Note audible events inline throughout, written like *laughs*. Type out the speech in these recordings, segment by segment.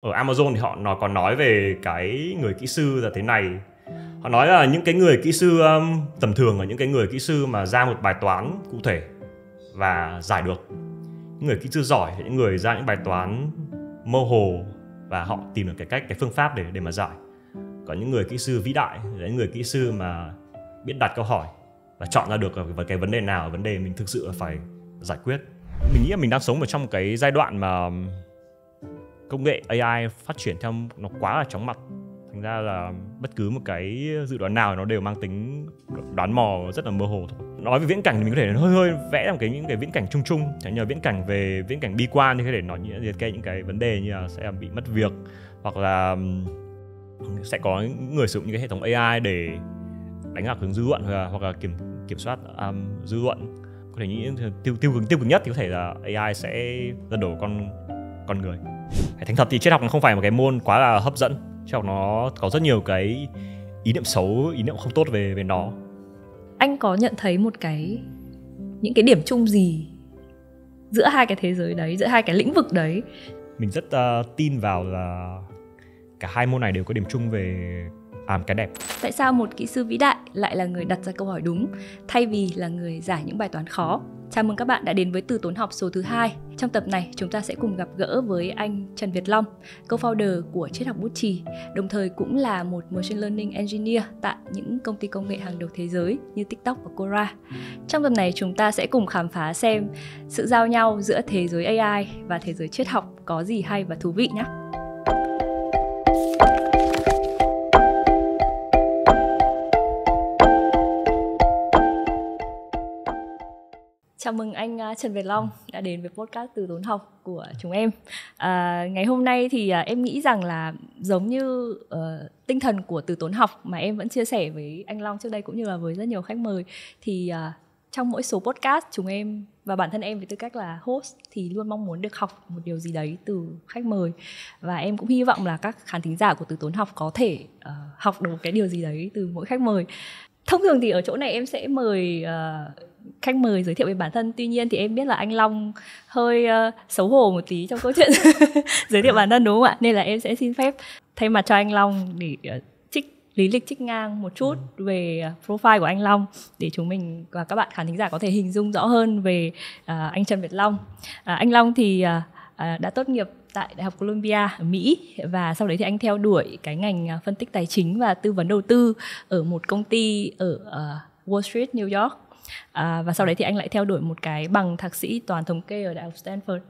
ở Amazon thì họ nó còn nói về cái người kỹ sư là thế này họ nói là những cái người kỹ sư um, tầm thường là những cái người kỹ sư mà ra một bài toán cụ thể và giải được những người kỹ sư giỏi những người ra những bài toán mơ hồ và họ tìm được cái cách cái phương pháp để để mà giải có những người kỹ sư vĩ đại là những người kỹ sư mà biết đặt câu hỏi và chọn ra được và cái vấn đề nào vấn đề mình thực sự phải giải quyết mình nghĩ là mình đang sống ở trong cái giai đoạn mà um, công nghệ AI phát triển theo nó quá là chóng mặt thành ra là bất cứ một cái dự đoán nào nó đều mang tính đoán mò rất là mơ hồ thôi nói về viễn cảnh thì mình có thể hơi hơi vẽ ra một cái những cái viễn cảnh chung chung chẳng nhờ viễn cảnh về viễn cảnh bi quan thì có thể nói những liệt kê những cái vấn đề như là sẽ bị mất việc hoặc là sẽ có người sử dụng những cái hệ thống AI để đánh lạc hướng dư luận hoặc là, hoặc là kiểm kiểm soát um, dư luận có thể những tiêu tiêu cực tiêu cực nhất thì có thể là AI sẽ lật đổ con con người phải thành thật thì triết học nó không phải một cái môn quá là hấp dẫn triết học nó có rất nhiều cái ý niệm xấu ý niệm không tốt về về nó anh có nhận thấy một cái những cái điểm chung gì giữa hai cái thế giới đấy giữa hai cái lĩnh vực đấy mình rất uh, tin vào là cả hai môn này đều có điểm chung về làm cái đẹp tại sao một kỹ sư vĩ đại lại là người đặt ra câu hỏi đúng thay vì là người giải những bài toán khó Chào mừng các bạn đã đến với Từ Tốn Học số thứ hai. Trong tập này, chúng ta sẽ cùng gặp gỡ với anh Trần Việt Long, co-founder của Triết học Bút Trì, đồng thời cũng là một machine learning engineer tại những công ty công nghệ hàng đầu thế giới như TikTok và Quora. Trong tập này, chúng ta sẽ cùng khám phá xem sự giao nhau giữa thế giới AI và thế giới triết học có gì hay và thú vị nhé. Chào mừng anh à, Trần Việt Long ừ. đã đến với podcast từ tốn học của chúng em. À, ngày hôm nay thì à, em nghĩ rằng là giống như uh, tinh thần của từ tốn học mà em vẫn chia sẻ với anh Long trước đây cũng như là với rất nhiều khách mời thì uh, trong mỗi số podcast chúng em và bản thân em với tư cách là host thì luôn mong muốn được học một điều gì đấy từ khách mời và em cũng hy vọng là các khán thính giả của từ tốn học có thể uh, học được một cái điều gì đấy từ mỗi khách mời thông thường thì ở chỗ này em sẽ mời uh, khách mời giới thiệu về bản thân tuy nhiên thì em biết là anh long hơi uh, xấu hổ một tí trong câu chuyện *laughs* giới thiệu bản thân đúng không ạ nên là em sẽ xin phép thay mặt cho anh long để uh, trích lý lịch trích ngang một chút ừ. về ờ, profile của anh long để chúng mình và các bạn khán thính giả có thể hình dung rõ hơn về uh, anh trần việt long uh, anh long thì uh, À, đã tốt nghiệp tại Đại học Columbia ở Mỹ và sau đấy thì anh theo đuổi cái ngành phân tích tài chính và tư vấn đầu tư ở một công ty ở uh, Wall Street, New York à, và sau đấy thì anh lại theo đuổi một cái bằng thạc sĩ toàn thống kê ở đại học Stanford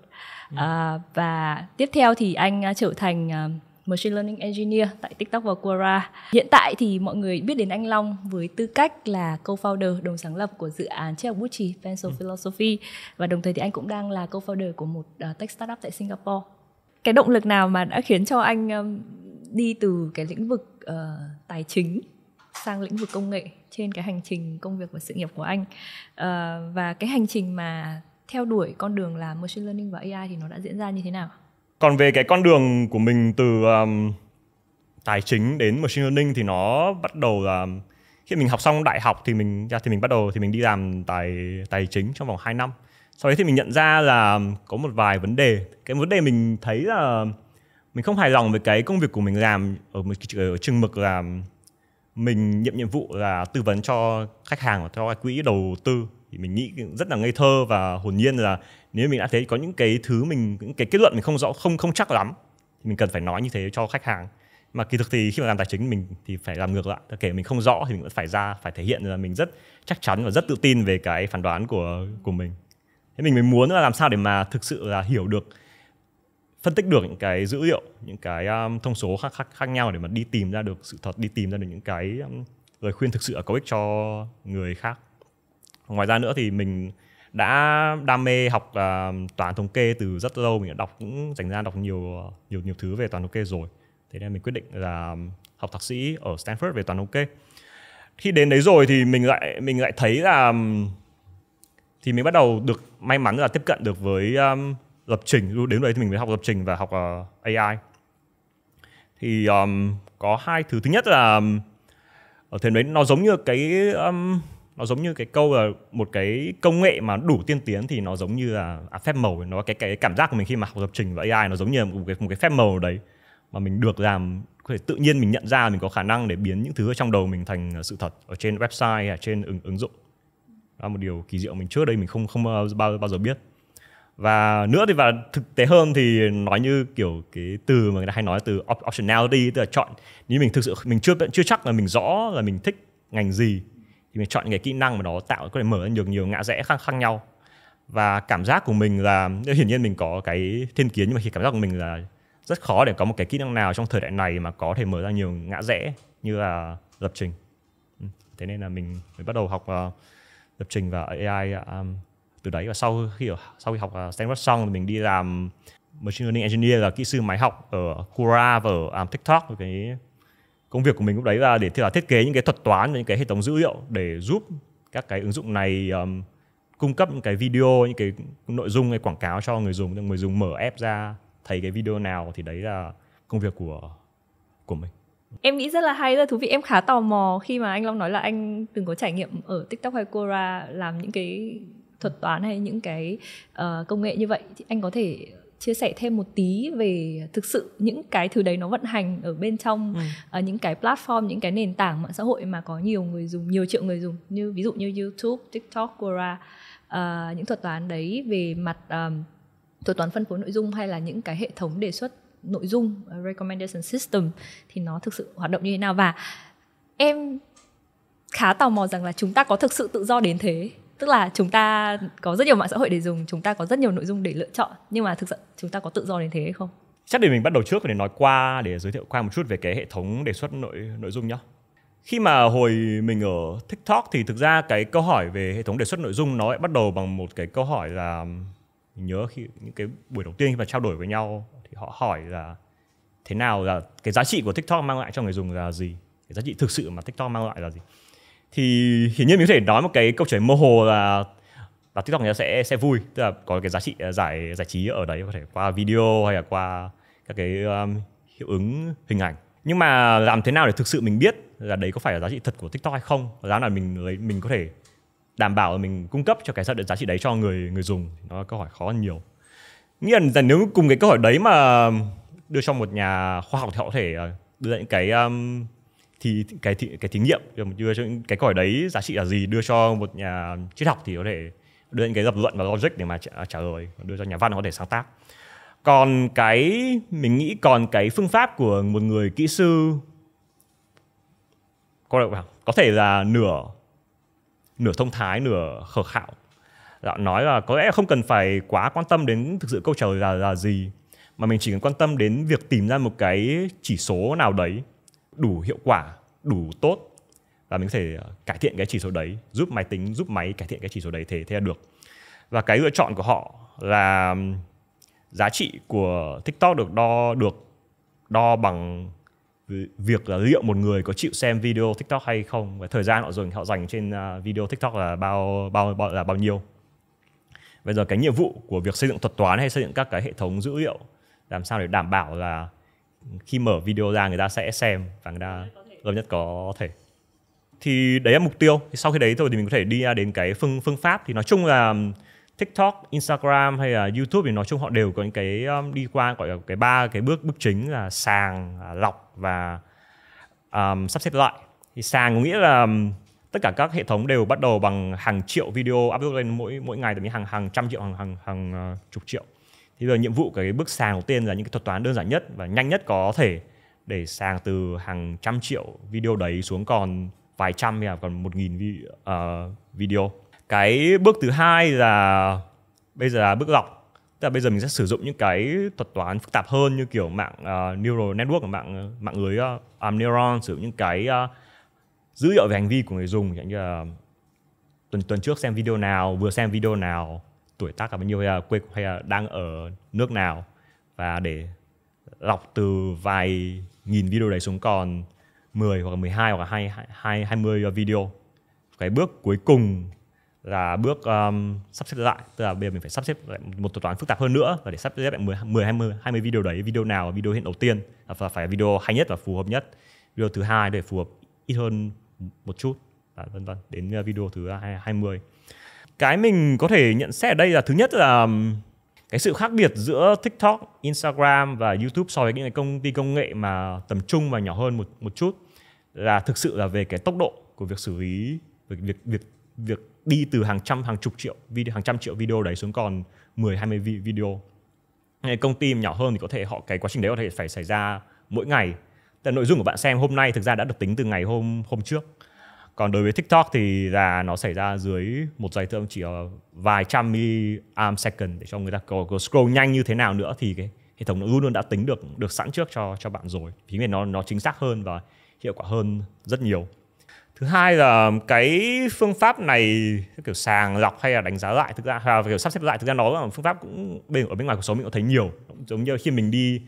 ừ. à, và tiếp theo thì anh à, trở thành à, Machine Learning Engineer tại TikTok và Quora. Hiện tại thì mọi người biết đến anh Long với tư cách là co-founder, đồng sáng lập của dự án Triết bút chì Pencil ừ. Philosophy và đồng thời thì anh cũng đang là co-founder của một à, tech startup tại Singapore. Cái động lực nào mà đã khiến cho anh đi từ cái lĩnh vực uh, tài chính sang lĩnh vực công nghệ trên cái hành trình công việc và sự nghiệp của anh à, và cái hành trình mà theo đuổi con đường là machine learning và AI thì nó đã diễn ra như thế nào? Còn về cái con đường của mình từ um, tài chính đến machine learning thì nó bắt đầu là khi mình học xong đại học thì mình ra thì mình bắt đầu thì mình đi làm tài tài chính trong vòng 2 năm. Sau đấy thì mình nhận ra là có một vài vấn đề. Cái vấn đề mình thấy là mình không hài lòng với cái công việc của mình làm ở một ở trường mực là mình nhiệm nhiệm vụ là tư vấn cho khách hàng và cho các quỹ đầu tư thì mình nghĩ rất là ngây thơ và hồn nhiên là nếu mình đã thấy có những cái thứ mình những cái kết luận mình không rõ không không chắc lắm thì mình cần phải nói như thế cho khách hàng mà kỳ thực thì khi mà làm tài chính mình thì phải làm ngược lại kể mình không rõ thì mình vẫn phải ra phải thể hiện là mình rất chắc chắn và rất tự tin về cái phán đoán của của mình thế mình mới muốn là làm sao để mà thực sự là hiểu được phân tích được những cái dữ liệu những cái um, thông số khác, khác khác nhau để mà đi tìm ra được sự thật đi tìm ra được những cái um, lời khuyên thực sự có ích cho người khác ngoài ra nữa thì mình đã đam mê học uh, toán thống kê từ rất lâu mình đã đọc cũng dành ra đọc nhiều nhiều nhiều thứ về toán thống kê rồi thế nên mình quyết định là um, học thạc sĩ ở Stanford về toán thống kê khi đến đấy rồi thì mình lại mình lại thấy là um, thì mình bắt đầu được may mắn là tiếp cận được với um, lập trình đến đấy thì mình mới học lập trình và học uh, ờ, AI thì um, có hai thứ thứ nhất là ở thời đấy nó giống như cái um, nó giống như cái câu là một cái công nghệ mà đủ tiên tiến thì nó giống như là à, phép màu nó cái cái cảm giác của mình khi mà học lập trình và AI nó giống như một cái một cái phép màu đấy mà mình được làm có thể tự nhiên mình nhận ra mình có khả năng để biến những thứ ở trong đầu mình thành ờ, sự thật ở trên website hay trên ứng ứng dụng là một điều kỳ diệu mình trước đây mình không không ờ, bao bao giờ biết và nữa thì và thực tế hơn thì nói như kiểu cái từ mà người ta hay nói từ optionality tức là chọn nếu mình thực sự mình chưa chưa chắc là mình rõ là mình thích ngành gì thì mình chọn cái kỹ năng mà nó tạo có thể mở ra nhiều nhiều ngã rẽ khác khác nhau và cảm giác của mình là hiển nhiên mình có cái thiên kiến nhưng mà khi cảm giác của mình là rất khó để có một cái kỹ năng nào trong thời đại này mà có thể mở ra nhiều ngã rẽ như là lập trình ừ, thế nên là mình mới bắt đầu học ờ, lập trình và AI um, từ đấy và sau khi sau khi học à, Stanford xong thì mình đi làm machine learning engineer là kỹ sư máy học ở Quora và ở um, TikTok cái công việc của mình lúc đấy là để là thiết kế những cái thuật toán những cái hệ thống dữ liệu để giúp các cái ứng dụng này um, cung cấp những cái video những cái nội dung hay quảng cáo cho người dùng người dùng mở app ra thấy cái video nào thì đấy là công việc của của mình em nghĩ rất là hay rất là thú vị em khá tò mò khi mà anh long nói là anh từng có trải nghiệm ở tiktok hay quora làm những cái thuật toán hay những cái uh, công nghệ như vậy thì anh có thể chia sẻ thêm một tí về thực sự những cái thứ đấy nó vận hành ở bên trong ừ. uh, những cái platform những cái nền tảng mạng xã hội mà có nhiều người dùng nhiều triệu người dùng như ví dụ như YouTube, TikTok, Quora uh, những thuật toán đấy về mặt um, thuật toán phân phối nội dung hay là những cái hệ thống đề xuất nội dung uh, recommendation system thì nó thực sự hoạt động như thế nào và em khá tò mò rằng là chúng ta có thực sự tự do đến thế tức là chúng ta có rất nhiều mạng xã hội để dùng chúng ta có rất nhiều nội dung để lựa chọn nhưng mà thực sự chúng ta có tự do đến thế hay không chắc để mình bắt đầu trước để nói qua để giới thiệu qua một chút về cái hệ thống đề xuất nội nội dung nhá khi mà hồi mình ở TikTok thì thực ra cái câu hỏi về hệ thống đề xuất nội dung nó lại bắt đầu bằng một cái câu hỏi là mình nhớ khi những cái buổi đầu tiên khi mà trao đổi với nhau thì họ hỏi là thế nào là cái giá trị của TikTok mang lại cho người dùng là gì cái giá trị thực sự mà TikTok mang lại là gì thì hiển nhiên mình có thể nói một cái câu chuyện mơ hồ là là tiktok sẽ sẽ vui tức là có cái giá trị à, giải giải trí ở đấy có thể qua video hay là qua các cái um, hiệu ứng hình ảnh nhưng mà làm thế nào để thực sự mình biết là đấy có phải là giá trị thật của tiktok hay không giá là mình mình có thể đảm bảo là mình cung cấp cho cái giá trị đấy cho người người dùng nó là câu hỏi khó hơn nhiều nghĩa là nếu cùng cái câu hỏi đấy mà đưa cho một nhà khoa học thì họ có thể à, đưa ra những cái um, thì cái thí, cái thí nghiệm đưa cho cái câu đấy giá trị là gì đưa cho một nhà triết học thì có thể đưa những cái lập luận và logic để mà trả, à, trả lời đưa cho nhà văn có thể sáng tác còn cái mình nghĩ còn cái phương pháp của một người kỹ sư có, có thể là nửa nửa thông thái nửa khờ khạo Đạo dạ, nói là có lẽ không cần phải quá quan tâm đến thực sự câu trả lời là, là gì mà mình chỉ cần quan tâm đến việc tìm ra một cái chỉ số nào đấy đủ hiệu quả đủ tốt và mình có thể ờ, cải thiện cái chỉ số đấy giúp máy tính giúp máy cải thiện cái chỉ số đấy thế thế là được và cái lựa chọn của họ là giá trị của tiktok được đo được đo bằng việc là liệu một người có chịu xem video tiktok hay không và thời gian họ dành họ dành trên à, video tiktok là bao bao, bao là bao nhiêu bây giờ cái nhiệm vụ của việc xây dựng thuật toán hay xây dựng các cái hệ thống dữ liệu làm sao để đảm bảo là khi mở video ra người ta sẽ xem và người ta lớn nhất có thể thì đấy là mục tiêu thì sau khi đấy thôi thì mình có thể đi ra đến cái phương phương pháp thì nói chung là um, TikTok, Instagram hay là YouTube thì nói chung họ đều có những cái um, đi qua gọi là cái ba cái bước bước chính là sàng, à, lọc và um, sắp xếp lại. Thì sàng có nghĩa là um, tất cả các hệ thống đều bắt đầu bằng hàng triệu video upload lên mỗi mỗi ngày từ như hàng hàng trăm triệu hàng hàng hàng uh, chục triệu thì bây giờ nhiệm vụ cái bước sàng đầu tiên là những cái thuật toán đơn giản nhất và nhanh nhất có thể để sàng từ hàng trăm triệu video đấy xuống còn vài trăm hay là còn một nghìn ờ, video cái bước thứ hai là bây giờ là bước lọc tức là bây giờ mình sẽ sử dụng những cái thuật toán phức tạp hơn như kiểu mạng uh, neural network mạng mạng lưới uh, um, neuron sử dụng những cái uh, dữ liệu về hành vi của người dùng chẳng như là tuần tuần trước xem video nào vừa xem video nào tuổi tác là bao nhiêu hay là quê hay là đang ở nước nào và để lọc từ vài nghìn video đấy xuống còn 10 hoặc là 12 hoặc là 2, 2, 20 video cái bước cuối cùng là bước um, sắp xếp lại tức là bây giờ mình phải sắp xếp lại một thuật toán phức tạp hơn nữa và để sắp xếp lại 10, 10 20, 20 video đấy video nào là video hiện đầu tiên là phải là video hay nhất và phù hợp nhất video thứ hai để phù hợp ít hơn một chút và vân vân đến uh, video thứ 20 cái mình có thể nhận xét ở đây là thứ nhất là cái sự khác biệt giữa TikTok, Instagram và YouTube so với những cái công ty công nghệ mà tầm trung và nhỏ hơn một một chút là thực sự là về cái tốc độ của việc xử lý việc việc việc, việc đi từ hàng trăm hàng chục triệu video hàng trăm triệu video đấy xuống còn 10 20 video. Công ty nhỏ hơn thì có thể họ cái quá trình đấy có thể phải xảy ra mỗi ngày. Tại nội dung của bạn xem hôm nay thực ra đã được tính từ ngày hôm hôm trước còn đối với tiktok thì là nó xảy ra dưới một giây thôi, chỉ vài trăm mi arm second để cho người ta có, có scroll nhanh như thế nào nữa thì cái hệ thống nó luôn luôn đã tính được được sẵn trước cho cho bạn rồi chính vì nó nó chính xác hơn và hiệu quả hơn rất nhiều thứ hai là cái phương pháp này kiểu sàng lọc hay là đánh giá lại thực ra là kiểu sắp xếp lại thực ra nó là phương pháp cũng bên ở bên ngoài cuộc sống mình cũng thấy nhiều giống như khi mình đi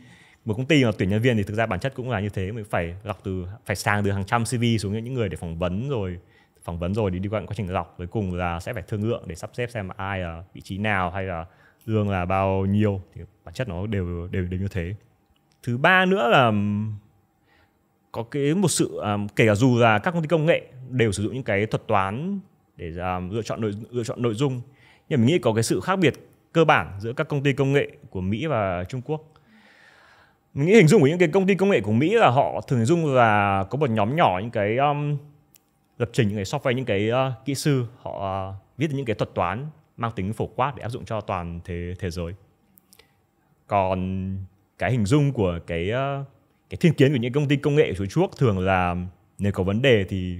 một công ty mà tuyển nhân viên thì thực ra bản chất cũng là như thế mình phải lọc từ phải sàng từ hàng trăm cv xuống những người để phỏng vấn rồi phỏng vấn rồi thì đi qua quá trình lọc cuối cùng là sẽ phải thương lượng để sắp xếp xem ai là vị trí nào hay là lương là bao nhiêu thì bản chất nó đều đều đều như thế thứ ba nữa là có cái một sự um, kể cả dù là các công ty công nghệ đều sử dụng những cái thuật toán để um, lựa chọn nội lựa chọn nội dung nhưng mình nghĩ có cái sự khác biệt cơ bản giữa các công ty công nghệ của Mỹ và Trung Quốc mình nghĩ hình dung của những cái công ty công nghệ của Mỹ là họ thường hình dung là có một nhóm nhỏ những cái um, lập trình những cái software những cái uh, kỹ sư họ uh, viết những cái thuật toán mang tính phổ quát để áp dụng cho toàn thế thế giới còn cái hình dung của cái uh, cái thiên kiến của những công ty công nghệ của Trung thường là nếu có vấn đề thì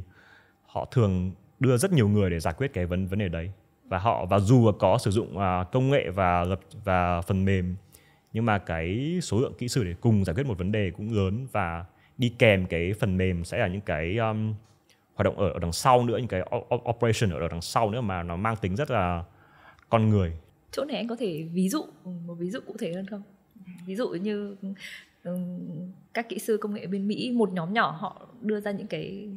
họ thường đưa rất nhiều người để giải quyết cái vấn vấn đề đấy và họ và dù có sử dụng uh, công nghệ và lập và phần mềm nhưng mà cái số lượng kỹ sư để cùng giải quyết một vấn đề cũng lớn và đi kèm cái phần mềm sẽ là những cái um, hoạt động ở, ở đằng sau nữa những cái operation ở đằng sau nữa mà nó mang tính rất là con người chỗ này anh có thể ví dụ một ví dụ cụ thể hơn không ví dụ như um, các kỹ sư công nghệ bên Mỹ một nhóm nhỏ họ đưa ra những cái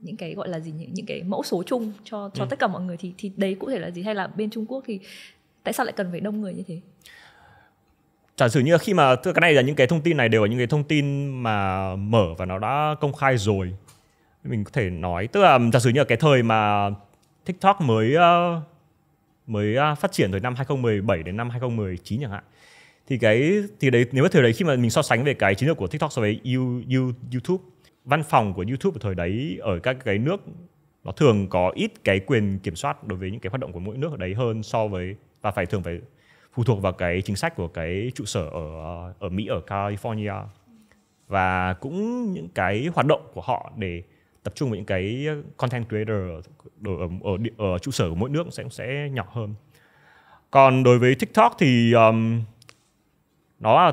những cái gọi là gì những, những cái mẫu số chung cho cho ừ. tất cả mọi người thì thì đấy cụ thể là gì hay là bên Trung Quốc thì tại sao lại cần phải đông người như thế Giả sử như là khi mà cái này là những cái thông tin này đều là những cái thông tin mà mở và nó đã công khai rồi. Mình có thể nói tức là giả sử như là cái thời mà TikTok mới ờ, mới ờ, phát triển từ năm 2017 đến năm 2019 chẳng hạn thì cái thì đấy nếu mà thời đấy khi mà mình so sánh về cái chiến lược của TikTok so với you, you, YouTube văn phòng của YouTube ở thời đấy ở các cái nước nó thường có ít cái quyền kiểm soát đối với những cái hoạt động của mỗi nước ở đấy hơn so với và phải thường phải phụ thuộc vào cái chính sách của cái trụ sở ở ở Mỹ ở California và cũng những cái hoạt động của họ để tập trung vào những cái content creator ở ở, ở, ở trụ sở của mỗi nước sẽ sẽ nhỏ hơn còn đối với TikTok thì um, nó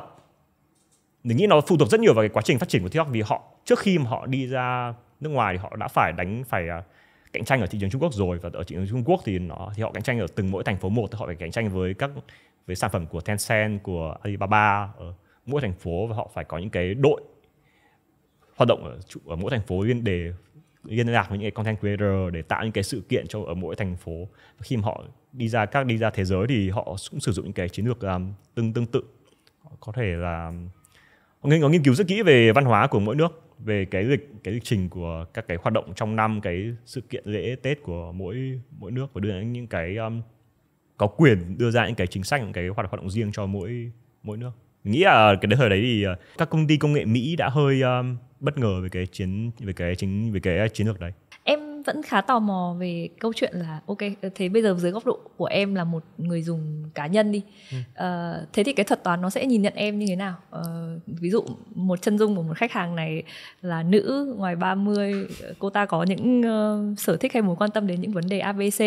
mình nghĩ nó phụ thuộc rất nhiều vào cái quá trình phát triển của TikTok vì họ trước khi mà họ đi ra nước ngoài thì họ đã phải đánh phải à, cạnh tranh ở thị trường Trung Quốc rồi và ở thị trường Trung Quốc thì nó thì họ cạnh tranh ở từng mỗi thành phố một thì họ phải cạnh tranh với các với sản phẩm của Tencent của Alibaba ở mỗi thành phố và họ phải có những cái đội hoạt động ở, ở mỗi thành phố liên đề liên lạc với những cái content creator để tạo những cái sự kiện cho ở mỗi thành phố và khi mà họ đi ra các đi ra thế giới thì họ cũng sử dụng những cái chiến lược làm tương tương tự họ có thể là họ nghiên, họ nghiên cứu rất kỹ về văn hóa của mỗi nước về cái lịch cái lịch trình của các cái hoạt động trong năm cái sự kiện lễ tết của mỗi mỗi nước và đưa những cái um, có quyền đưa ra những cái chính sách những cái hoạt động riêng cho mỗi mỗi nước nghĩ là cái thời đấy thì ờ, các công ty công nghệ Mỹ đã hơi um, bất ngờ về cái chiến về cái chính về cái chiến lược đấy vẫn khá tò mò về câu chuyện là ok thế bây giờ dưới góc độ của em là một người dùng cá nhân đi ừ. à, thế thì cái thuật toán nó sẽ nhìn nhận em như thế nào à, ví dụ một chân dung của một khách hàng này là nữ ngoài 30 cô ta có những uh, sở thích hay muốn quan tâm đến những vấn đề abc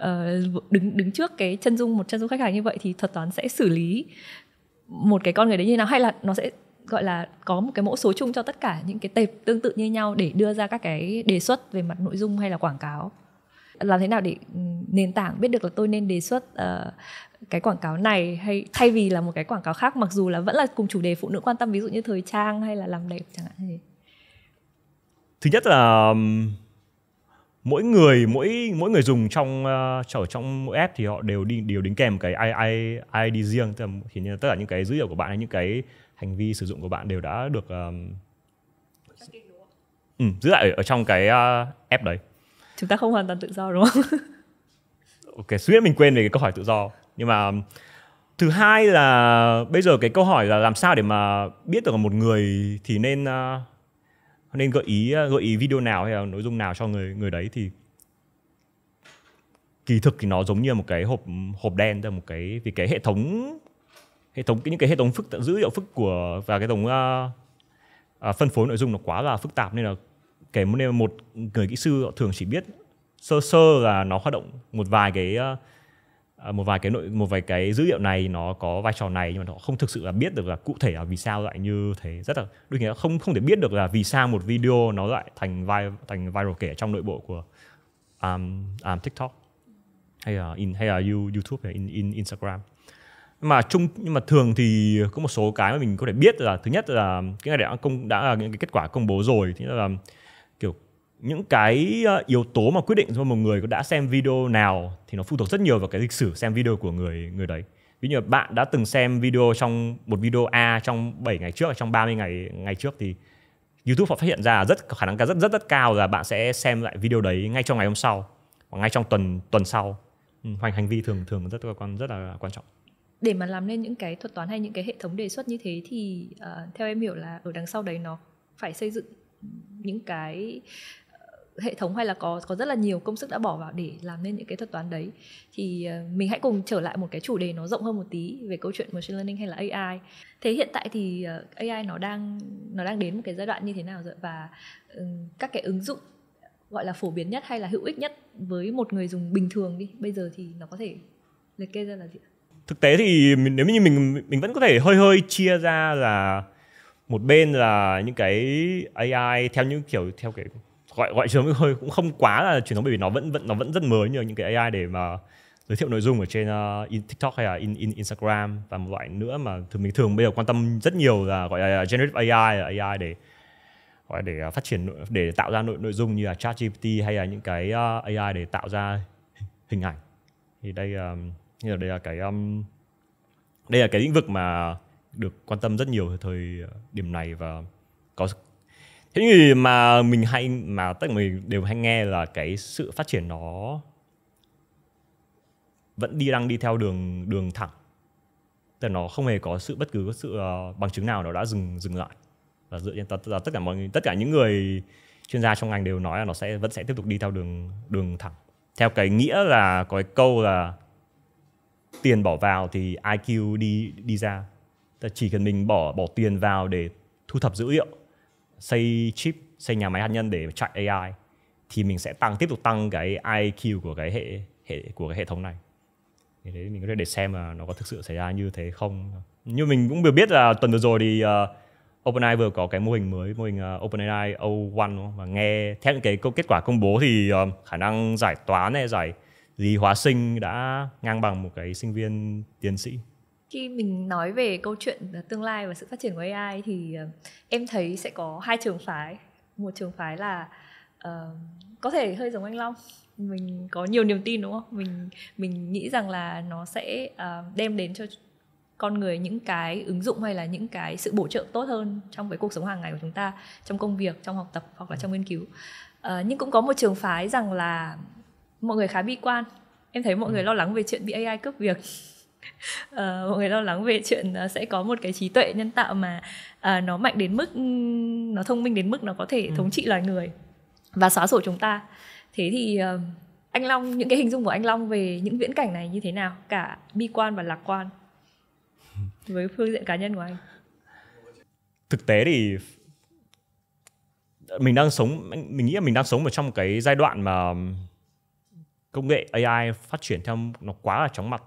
uh, đứng đứng trước cái chân dung một chân dung khách hàng như vậy thì thuật toán sẽ xử lý một cái con người đấy như thế nào hay là nó sẽ gọi là có một cái mẫu số chung cho tất cả những cái tệp tương tự như nhau để đưa ra các cái đề xuất về mặt nội dung hay là quảng cáo làm thế nào để ừ, nền tảng biết được là tôi nên đề xuất uh, cái quảng cáo này hay thay vì là một cái quảng cáo khác mặc dù là vẫn là cùng chủ đề phụ nữ quan tâm ví dụ như thời trang hay là làm đẹp chẳng hạn thế thứ nhất là mỗi người mỗi mỗi người dùng trong trở ờ, uh, trong mỗi app thì họ đều đi đều đính kèm cái ai ai ID riêng tức là tất cả những cái dữ liệu của bạn hay những cái hành vi sử dụng của bạn đều đã được um, ừ, giữ lại ở, ở trong cái uh, app đấy chúng ta không hoàn toàn tự do đúng không *laughs* ok nghĩ mình quên về cái câu hỏi tự do nhưng mà um, thứ hai là bây giờ cái câu hỏi là làm sao để mà biết được một người thì nên uh, nên gợi ý uh, gợi ý video nào hay là nội dung nào cho người người đấy thì kỳ thực thì nó giống như một cái hộp hộp đen ra một cái vì cái hệ thống hệ thống những cái hệ thống phức tạp, dữ liệu phức của và cái tổng uh, uh, phân phối nội dung nó quá là phức tạp nên là kể một nên một người kỹ sư họ thường chỉ biết sơ sơ là nó hoạt động một vài cái uh, một vài cái nội một vài cái dữ liệu này nó có vai trò này nhưng mà họ không thực sự là biết được là cụ thể là vì sao lại như thế rất là đôi khi không không thể biết được là vì sao một video nó lại thành vai thành viral kể trong nội bộ của um, um, TikTok hay là in hay là YouTube hay là in, in Instagram mà chung nhưng mà thường thì có một số cái mà mình có thể biết là thứ nhất là cái này đã công đã là những cái kết quả công bố rồi thì là kiểu những cái ờ, yếu tố mà quyết định cho một người có đã xem video nào thì nó phụ thuộc rất nhiều vào cái lịch sử xem video của người người đấy ví dụ bạn đã từng xem video trong một video A trong 7 ngày trước hay trong 30 ngày ngày trước thì YouTube họ phát hiện ra rất khả năng rất rất rất cao là bạn sẽ xem lại video đấy ngay trong ngày hôm sau hoặc ngay trong tuần tuần sau ừ, hoành hành vi thường thường rất là quan rất là quan trọng để mà làm nên những cái thuật toán hay những cái hệ thống đề xuất như thế thì uh, theo em hiểu là ở đằng sau đấy nó phải xây dựng những cái ờ, hệ thống hay là có có rất là nhiều công sức đã bỏ vào để làm nên những cái thuật toán đấy thì ờ, mình hãy cùng trở lại một cái chủ đề nó rộng hơn một tí về câu chuyện machine learning hay là AI. Thế hiện tại thì AI nó đang nó đang đến một cái giai đoạn như thế nào rồi và ừ, các cái ứng dụng gọi là phổ biến nhất hay là hữu ích nhất với một người dùng bình thường đi bây giờ thì nó có thể liệt kê ra là gì? thực tế thì nếu như mình mình vẫn có thể hơi hơi chia ra là một bên là những cái AI theo những kiểu theo cái gọi gọi trường hơi cũng không quá là truyền thống bởi vì nó vẫn vẫn nó vẫn rất mới như những cái AI để mà giới thiệu nội dung ở trên uh, in TikTok hay là in, in Instagram và một loại nữa mà thường mình thường bây giờ quan tâm rất nhiều là gọi là generative AI là AI để gọi để ờ, phát triển để tạo ra nội nội dung như là ChatGPT hay là những cái uh, ờ, AI để tạo ra hình ảnh thì đây um, như là đây là cái um, đây là cái lĩnh vực mà được quan tâm rất nhiều thời điểm này và có thế nhưng mà mình hay mà tất cả mình đều hay nghe là cái sự phát triển nó vẫn đi đang đi theo đường đường thẳng tức là nó không hề có sự bất cứ sự ờ, bằng chứng nào nó đã dừng dừng lại và dựa trên tất, tất cả mọi người, tất cả những người chuyên gia trong ngành đều nói là nó sẽ vẫn sẽ tiếp tục đi theo đường đường thẳng theo cái nghĩa là có cái câu là tiền bỏ vào thì IQ đi đi ra ta chỉ cần mình bỏ bỏ tiền vào để thu thập dữ liệu xây chip xây nhà máy hạt nhân để chạy AI thì mình sẽ tăng tiếp tục tăng cái IQ của cái hệ hệ của cái hệ thống này thì đấy mình có thể để xem là nó có thực sự xảy ra như thế không như mình cũng vừa biết là tuần vừa rồi thì uh, OpenAI vừa có cái mô hình mới mô hình uh, OpenAI O1 đúng không? và nghe theo những cái kết quả công bố thì uh, khả năng giải toán hay giải lý hóa sinh đã ngang bằng một cái sinh viên tiến sĩ khi mình nói về câu chuyện tương lai và sự phát triển của AI thì ờ, em thấy sẽ có hai trường phái một trường phái là uh, có thể hơi giống anh Long mình có nhiều niềm tin đúng không mình mình nghĩ rằng là nó sẽ uh, đem đến cho con người những cái ứng dụng hay là những cái sự bổ trợ tốt hơn trong cái cuộc sống hàng ngày của chúng ta trong công việc trong học tập hoặc là ừ. trong nghiên cứu uh, nhưng cũng có một trường phái rằng là mọi người khá bi quan em thấy mọi ừ. người lo lắng về chuyện bị ai cướp việc uh, *laughs* mọi người lo lắng về chuyện ờ, sẽ có một cái trí tuệ nhân tạo mà uh, nó mạnh đến mức nó thông minh đến mức nó có thể ừ. thống trị loài người và xóa sổ chúng ta thế thì uh, anh long những cái hình dung của anh long về những viễn cảnh này như thế nào cả bi quan và lạc quan *laughs* với phương diện cá nhân của anh thực tế thì mình đang sống mình nghĩ là mình đang sống ở trong cái giai đoạn mà công nghệ AI phát triển theo nó quá là chóng mặt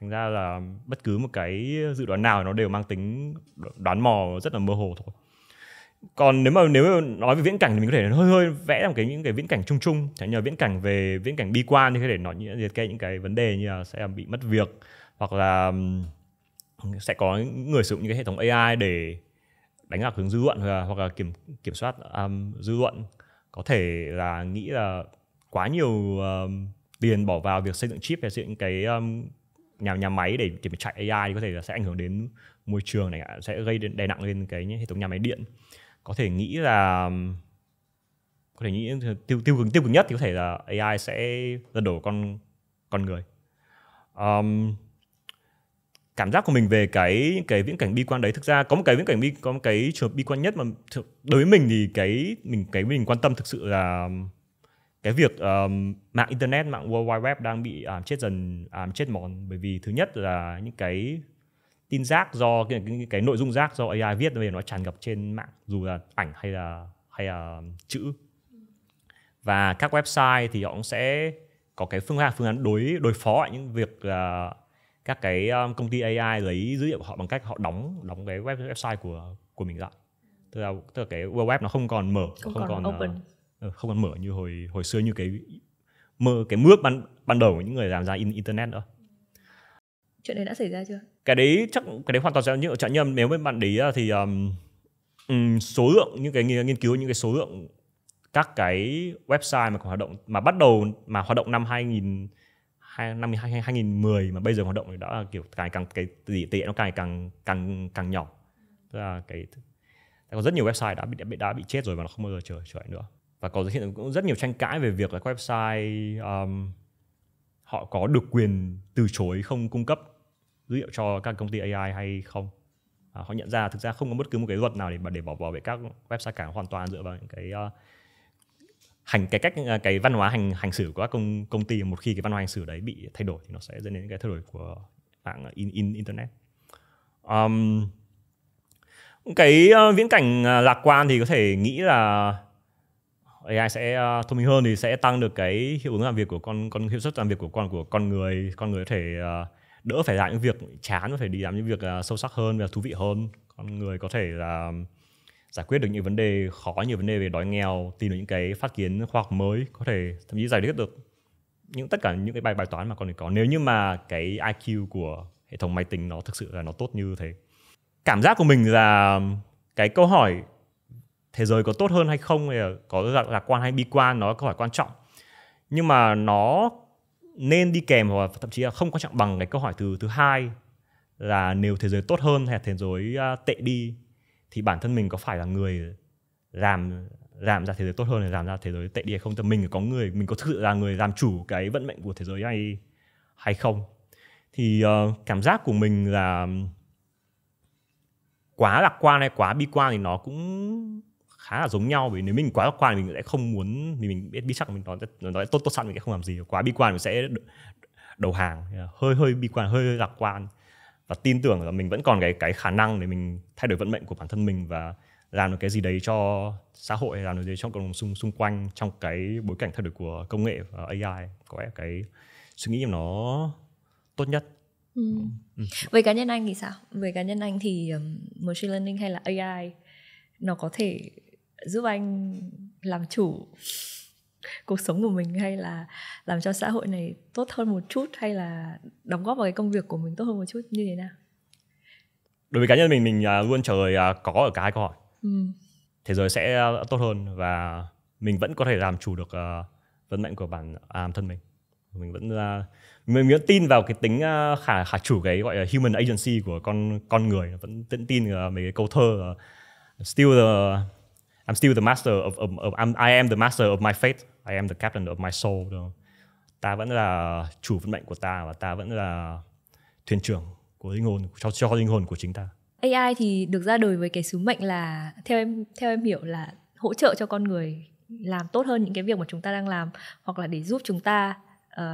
thành ra là bất cứ một cái dự đoán nào nó đều mang tính đoán mò rất là mơ hồ thôi còn nếu mà nếu mà nói về viễn cảnh thì mình có thể hơi hơi vẽ ra một cái những cái viễn cảnh chung chung chẳng nhờ viễn cảnh về viễn cảnh bi quan thì có thể nói những cái những cái vấn đề như là sẽ bị mất việc hoặc là sẽ có người sử dụng những cái hệ thống AI để đánh lạc hướng dư luận hoặc là, hoặc là kiểm kiểm soát um, dư luận có thể là nghĩ là quá nhiều um, tiền bỏ vào việc xây dựng chip hay xây dựng cái um, nhà nhà máy để để chạy AI thì có thể là sẽ ảnh hưởng đến môi trường này sẽ gây đè nặng lên cái hệ thống nhà máy điện có thể nghĩ là um, có thể nghĩ tiêu tiêu cực tiêu cực nhất thì có thể là AI sẽ lật đổ con con người um, cảm giác của mình về cái cái viễn cảnh bi quan đấy thực ra có một cái viễn cảnh bi có một cái trường bi quan nhất mà đối với mình thì cái mình cái mình quan tâm thực sự là um, cái việc um, mạng internet mạng world wide web đang bị um, chết dần um, chết mòn bởi vì thứ nhất là những cái tin rác do cái, cái, cái nội dung rác do AI viết về nó tràn ngập trên mạng dù là ảnh hay là hay là chữ và các website thì họ cũng sẽ có cái phương án phương án đối đối phó những việc là các cái công ty AI lấy dữ liệu của họ bằng cách họ đóng đóng cái website của của mình lại tức là tức là cái web nó không còn mở không, không còn, còn à, open. Uh, Ờ, không còn mở như hồi hồi xưa như cái mơ cái mước ban ban đầu của những người làm ra in, internet đó chuyện đấy đã xảy ra chưa cái đấy chắc cái đấy hoàn toàn sẽ như ở trại nhâm nếu bên bạn đấy thì um, ừ, số lượng những cái nghiên cứu những cái số lượng các cái website mà hoạt động mà bắt đầu mà hoạt động năm 2000 năm 2010 mà bây giờ hoạt động thì đã kiểu càng càng cái tỷ lệ nó càng càng càng càng nhỏ tức là cái có rất nhiều website đã bị đã bị chết rồi mà nó không bao giờ trở trở lại nữa và có hiện cũng rất nhiều tranh cãi về việc là các website um, họ có được quyền từ chối không cung cấp dữ liệu cho các công ty AI hay không à, họ nhận ra thực ra không có bất cứ một cái luật nào để để bảo bảo vệ các website cả hoàn toàn dựa vào những cái uh, hành cái cách uh, cái văn hóa hành hành xử của các công công ty một khi cái văn hóa hành xử đấy bị thay đổi thì nó sẽ dẫn đến cái thay đổi của mạng in, in internet um, cái uh, viễn cảnh uh, lạc quan thì có thể nghĩ là AI sẽ ờ, thông minh hơn thì sẽ tăng được cái hiệu ứng làm việc của con con hiệu suất làm việc của con của con người con người có thể ờ, đỡ phải làm những việc chán và phải đi làm những việc ờ, sâu sắc hơn và thú vị hơn con người có thể là giải quyết được những vấn đề khó như vấn đề về đói nghèo tìm được những cái phát kiến khoa học mới có thể thậm chí giải quyết được những tất cả những cái bài bài toán mà con người có nếu như mà cái IQ của hệ thống máy tính nó thực sự là nó tốt như thế cảm giác của mình là cái câu hỏi thế giới có tốt hơn hay không hay có lạc quan hay bi quan nó có phải quan trọng nhưng mà nó nên đi kèm hoặc thậm chí là không quan trọng bằng cái câu hỏi từ thứ hai là nếu thế giới tốt hơn hay thế giới à, tệ đi thì bản thân mình có phải là người làm làm ra thế giới tốt hơn hay làm ra thế giới tệ đi hay không Tức mình có người mình có thực sự là người làm chủ cái vận mệnh của thế giới hay hay không thì uh, cảm giác của mình là quá lạc quan hay quá bi quan thì nó cũng khá là giống nhau vì nếu mình quá lạc quan mình sẽ không muốn mình mình biết bi chắc mình nói nói tốt tốt sẵn mình sẽ không làm gì quá bi quan mình sẽ đầu hàng ờ, hơi hơi bi quan hơi, hơi lạc quan và tin tưởng là mình vẫn còn cái cái khả năng để mình thay đổi vận mệnh của bản thân mình và làm được cái gì đấy cho xã hội làm được gì trong cộng đồng xung xung quanh trong cái bối cảnh thay đổi của công nghệ và AI có lẽ cái suy nghĩ nó tốt nhất ừ. Ừ. với cá nhân anh thì sao với cá nhân anh thì um, machine learning hay là AI nó có thể giúp anh làm chủ cuộc sống của mình hay là làm cho xã hội này tốt hơn một chút hay là đóng góp vào cái công việc của mình tốt hơn một chút như thế nào đối với cá nhân mình mình à, luôn chờ à, có ở cái câu hỏi ừ. thế giới sẽ à, tốt hơn và mình vẫn có thể làm chủ được vận mệnh của bản à, thân mình mình vẫn mình vẫn tin vào cái tính khả khả chủ cái gọi là human agency của con con người vẫn vẫn tin mấy cái câu thơ still the I'm still the master of, of, of I'm, I am the master of my fate. I am the captain of my soul. Đúng không? Ta vẫn là chủ vận mệnh của ta và ta vẫn là thuyền trưởng của linh hồn cho cho linh hồn của chính ta. AI thì được ra đời với cái sứ mệnh là theo em theo em hiểu là hỗ trợ cho con người làm tốt hơn những cái việc mà chúng ta đang làm hoặc là để giúp chúng ta uh,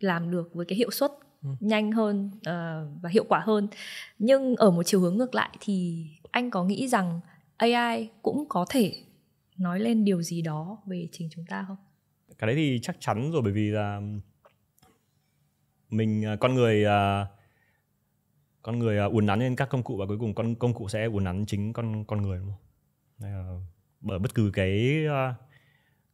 làm được với cái hiệu suất ừ. nhanh hơn uh, và hiệu quả hơn. Nhưng ở một chiều hướng ngược lại thì anh có nghĩ rằng AI cũng có thể nói lên điều gì đó về chính chúng ta không? Cái đấy thì chắc chắn rồi bởi vì là mình à, con người à, con người à, uốn nắn lên các công cụ và cuối cùng con công cụ sẽ uốn nắn chính con con người đúng không? Đây là bởi bất cứ cái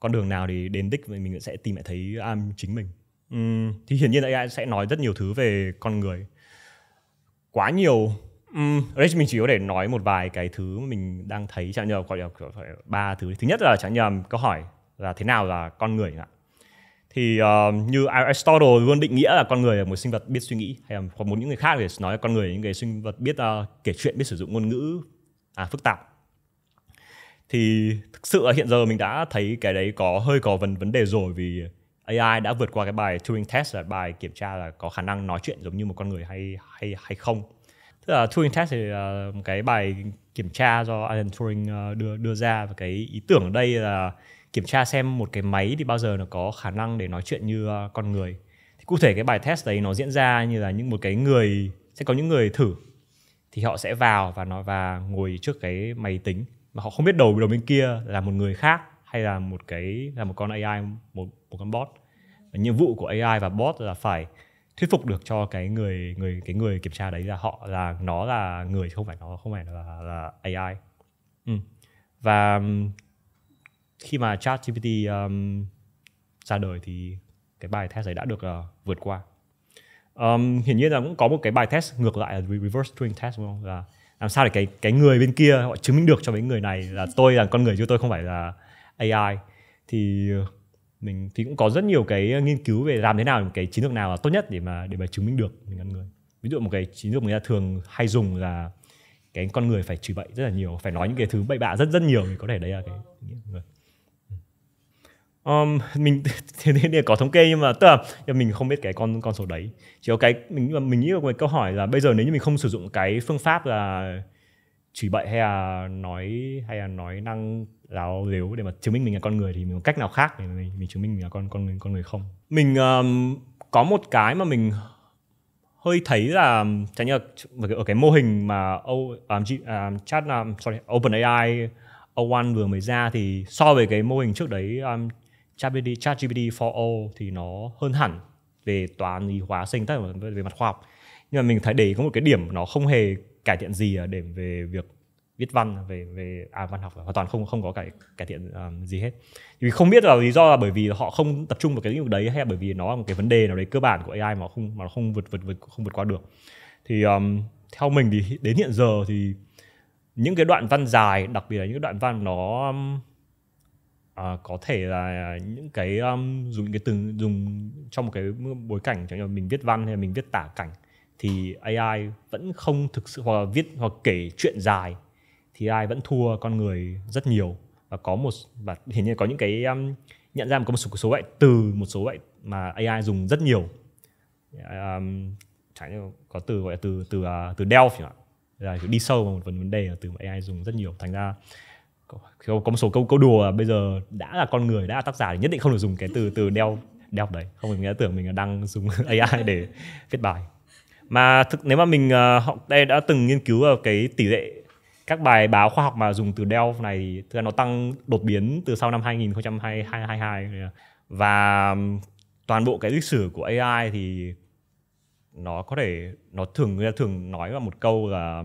con đường nào thì đến đích thì mình sẽ tìm lại thấy am chính mình. Uhm, thì hiển nhiên AI sẽ nói rất nhiều thứ về con người. Quá nhiều Um, ở đây mình chỉ có để nói một vài cái thứ mình đang thấy chẳng nhờ gọi là kiểu phải ba thứ thứ nhất là chẳng nhầm câu hỏi là thế nào là con người ạ thì uh, như Aristotle luôn định nghĩa là con người là một sinh vật biết suy nghĩ hay là còn một những người khác để nói là con người là những cái sinh vật biết uh, kể chuyện biết sử dụng ngôn ngữ à, phức tạp thì thực sự là hiện giờ mình đã thấy cái đấy có hơi có vấn vấn đề rồi vì AI đã vượt qua cái bài Turing test là bài kiểm tra là có khả năng nói chuyện giống như một con người hay hay hay không tức là Turing test thì là một cái bài kiểm tra do Alan Turing à, đưa đưa ra và cái ý tưởng ở đây là kiểm tra xem một cái máy thì bao giờ nó có khả năng để nói chuyện như à, con người thì cụ thể cái bài test đấy nó diễn ra như là những một cái người sẽ có những người thử thì họ sẽ vào và nói và ngồi trước cái máy tính mà họ không biết đầu đầu bên kia là một người khác hay là một cái là một con AI một một con bot và nhiệm vụ của AI và bot là phải thuyết phục được cho cái người người cái người kiểm tra đấy là họ là nó là người không phải nó không phải là là AI ừ. và khi mà ChatGPT um, ra đời thì cái bài test ấy đã được uh, vượt qua um, hiển nhiên là cũng có một cái bài test ngược lại là reverse Turing test đúng không là làm sao để cái cái người bên kia họ chứng minh được cho với người này là tôi là con người chứ tôi không phải là AI thì mình thì cũng có rất nhiều cái ờ, nghiên cứu về làm thế nào một cái chiến lược nào là tốt nhất để mà để mà chứng minh được mình con người ví dụ một cái chiến lược người ta thường hay dùng là cái con người phải chửi bậy rất là nhiều phải nói những cái thứ bậy bạ rất rất nhiều thì có thể đấy là cái người um, mình *laughs* thế nên có thống kê nhưng mà tức là mình không biết cái con con số đấy chỉ có cái mình mình nghĩ là một câu hỏi là bây giờ nếu như mình không sử dụng cái phương pháp là chửi bậy hay là nói hay là nói năng láo liếu để mà chứng minh mình là con người thì mình có cách nào khác để mình, mình chứng minh mình là con con người con người không mình um, có một cái mà mình hơi thấy là chẳng như là ở cái mô hình mà um, um, chat um, sorry AI O1 vừa mới ra thì so với cái mô hình trước đấy um, ChatGPT ChatGPT 4o thì nó hơn hẳn về toán lý hóa sinh tất cả về mặt khoa học nhưng mà mình thấy để có một cái điểm nó không hề cải thiện gì à, để về việc viết văn về về à văn học hoàn toàn không không có cải cải thiện um, gì hết vì không biết là lý do là bởi vì họ không tập trung vào cái lĩnh vực đấy hay là bởi vì nó là một cái vấn đề nào đấy cơ bản của AI mà không mà không vượt vượt vượt không vượt qua được thì um, theo mình thì đến hiện giờ thì những cái đoạn văn dài đặc biệt là những cái đoạn văn nó um, à, có thể là những cái um, dùng cái từ dùng trong một cái bối cảnh chẳng như mình viết văn hay mình viết tả cảnh thì AI vẫn không thực sự hoặc là viết hoặc kể chuyện dài thì AI vẫn thua con người rất nhiều và có một và hiển nhiên có những cái um, nhận ra có một số, số loại từ một số loại mà AI dùng rất nhiều um, chẳng như có từ gọi là từ từ uh, từ Delphi chẳng hạn là đi sâu vào một vấn đề là từ mà AI dùng rất nhiều thành ra có, có một số câu câu đùa là bây giờ đã là con người đã là tác giả thì nhất định không được dùng cái từ từ đeo đeo đấy không mình đã tưởng mình đang dùng AI *laughs* để viết bài mà thực nếu mà mình uh, ờ, học đây đã từng nghiên cứu ở cái tỷ lệ các bài báo khoa học mà dùng từ Delft này thì nó tăng đột biến từ sau năm 2022 và toàn bộ cái lịch sử của AI thì nó có thể nó thường người ta thường nói là một câu là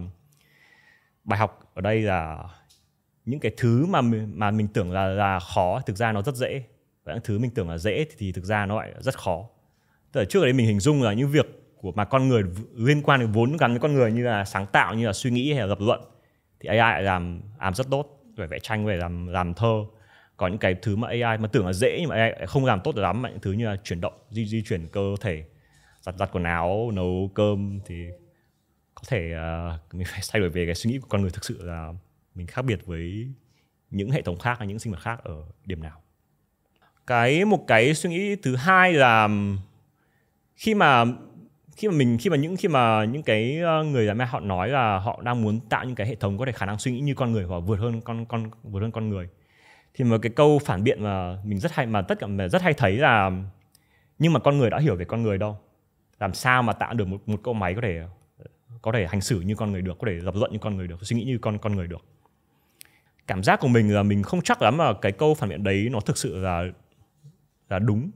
bài học ở đây là những cái thứ mà mà mình tưởng là là khó thực ra nó rất dễ và những thứ mình tưởng là dễ thì, thì thực ra nó lại rất khó tức là trước đấy mình hình dung là những việc của mà con người liên quan đến vốn gắn với con người như là sáng tạo như là suy nghĩ hay là lập luận thì AI lại làm làm rất tốt về vẽ tranh về làm làm thơ có những cái thứ mà AI mà tưởng là dễ nhưng mà AI không làm tốt được lắm mà những thứ như là chuyển động di di chuyển cơ thể giặt giặt quần áo nấu cơm thì có thể uh, mình phải *laughs* thay đổi về cái suy nghĩ của con người thực sự là mình khác biệt với những hệ thống khác hay những sinh vật khác ở điểm nào cái một cái suy nghĩ thứ hai là khi mà khi mà mình khi mà những khi mà những cái ờ, người làm họ nói là họ đang muốn tạo những cái hệ thống có thể khả năng suy nghĩ như con người hoặc vượt hơn con con vượt hơn con người thì một cái câu phản biện mà mình rất hay mà tất cả mình rất hay thấy là nhưng mà con người đã hiểu về con người đâu làm sao mà tạo được một một cỗ máy có thể có thể hành xử như con người được có thể lập luận như con người được suy nghĩ như con con người được cảm giác của mình là mình không chắc lắm là cái câu phản biện đấy nó thực sự là là đúng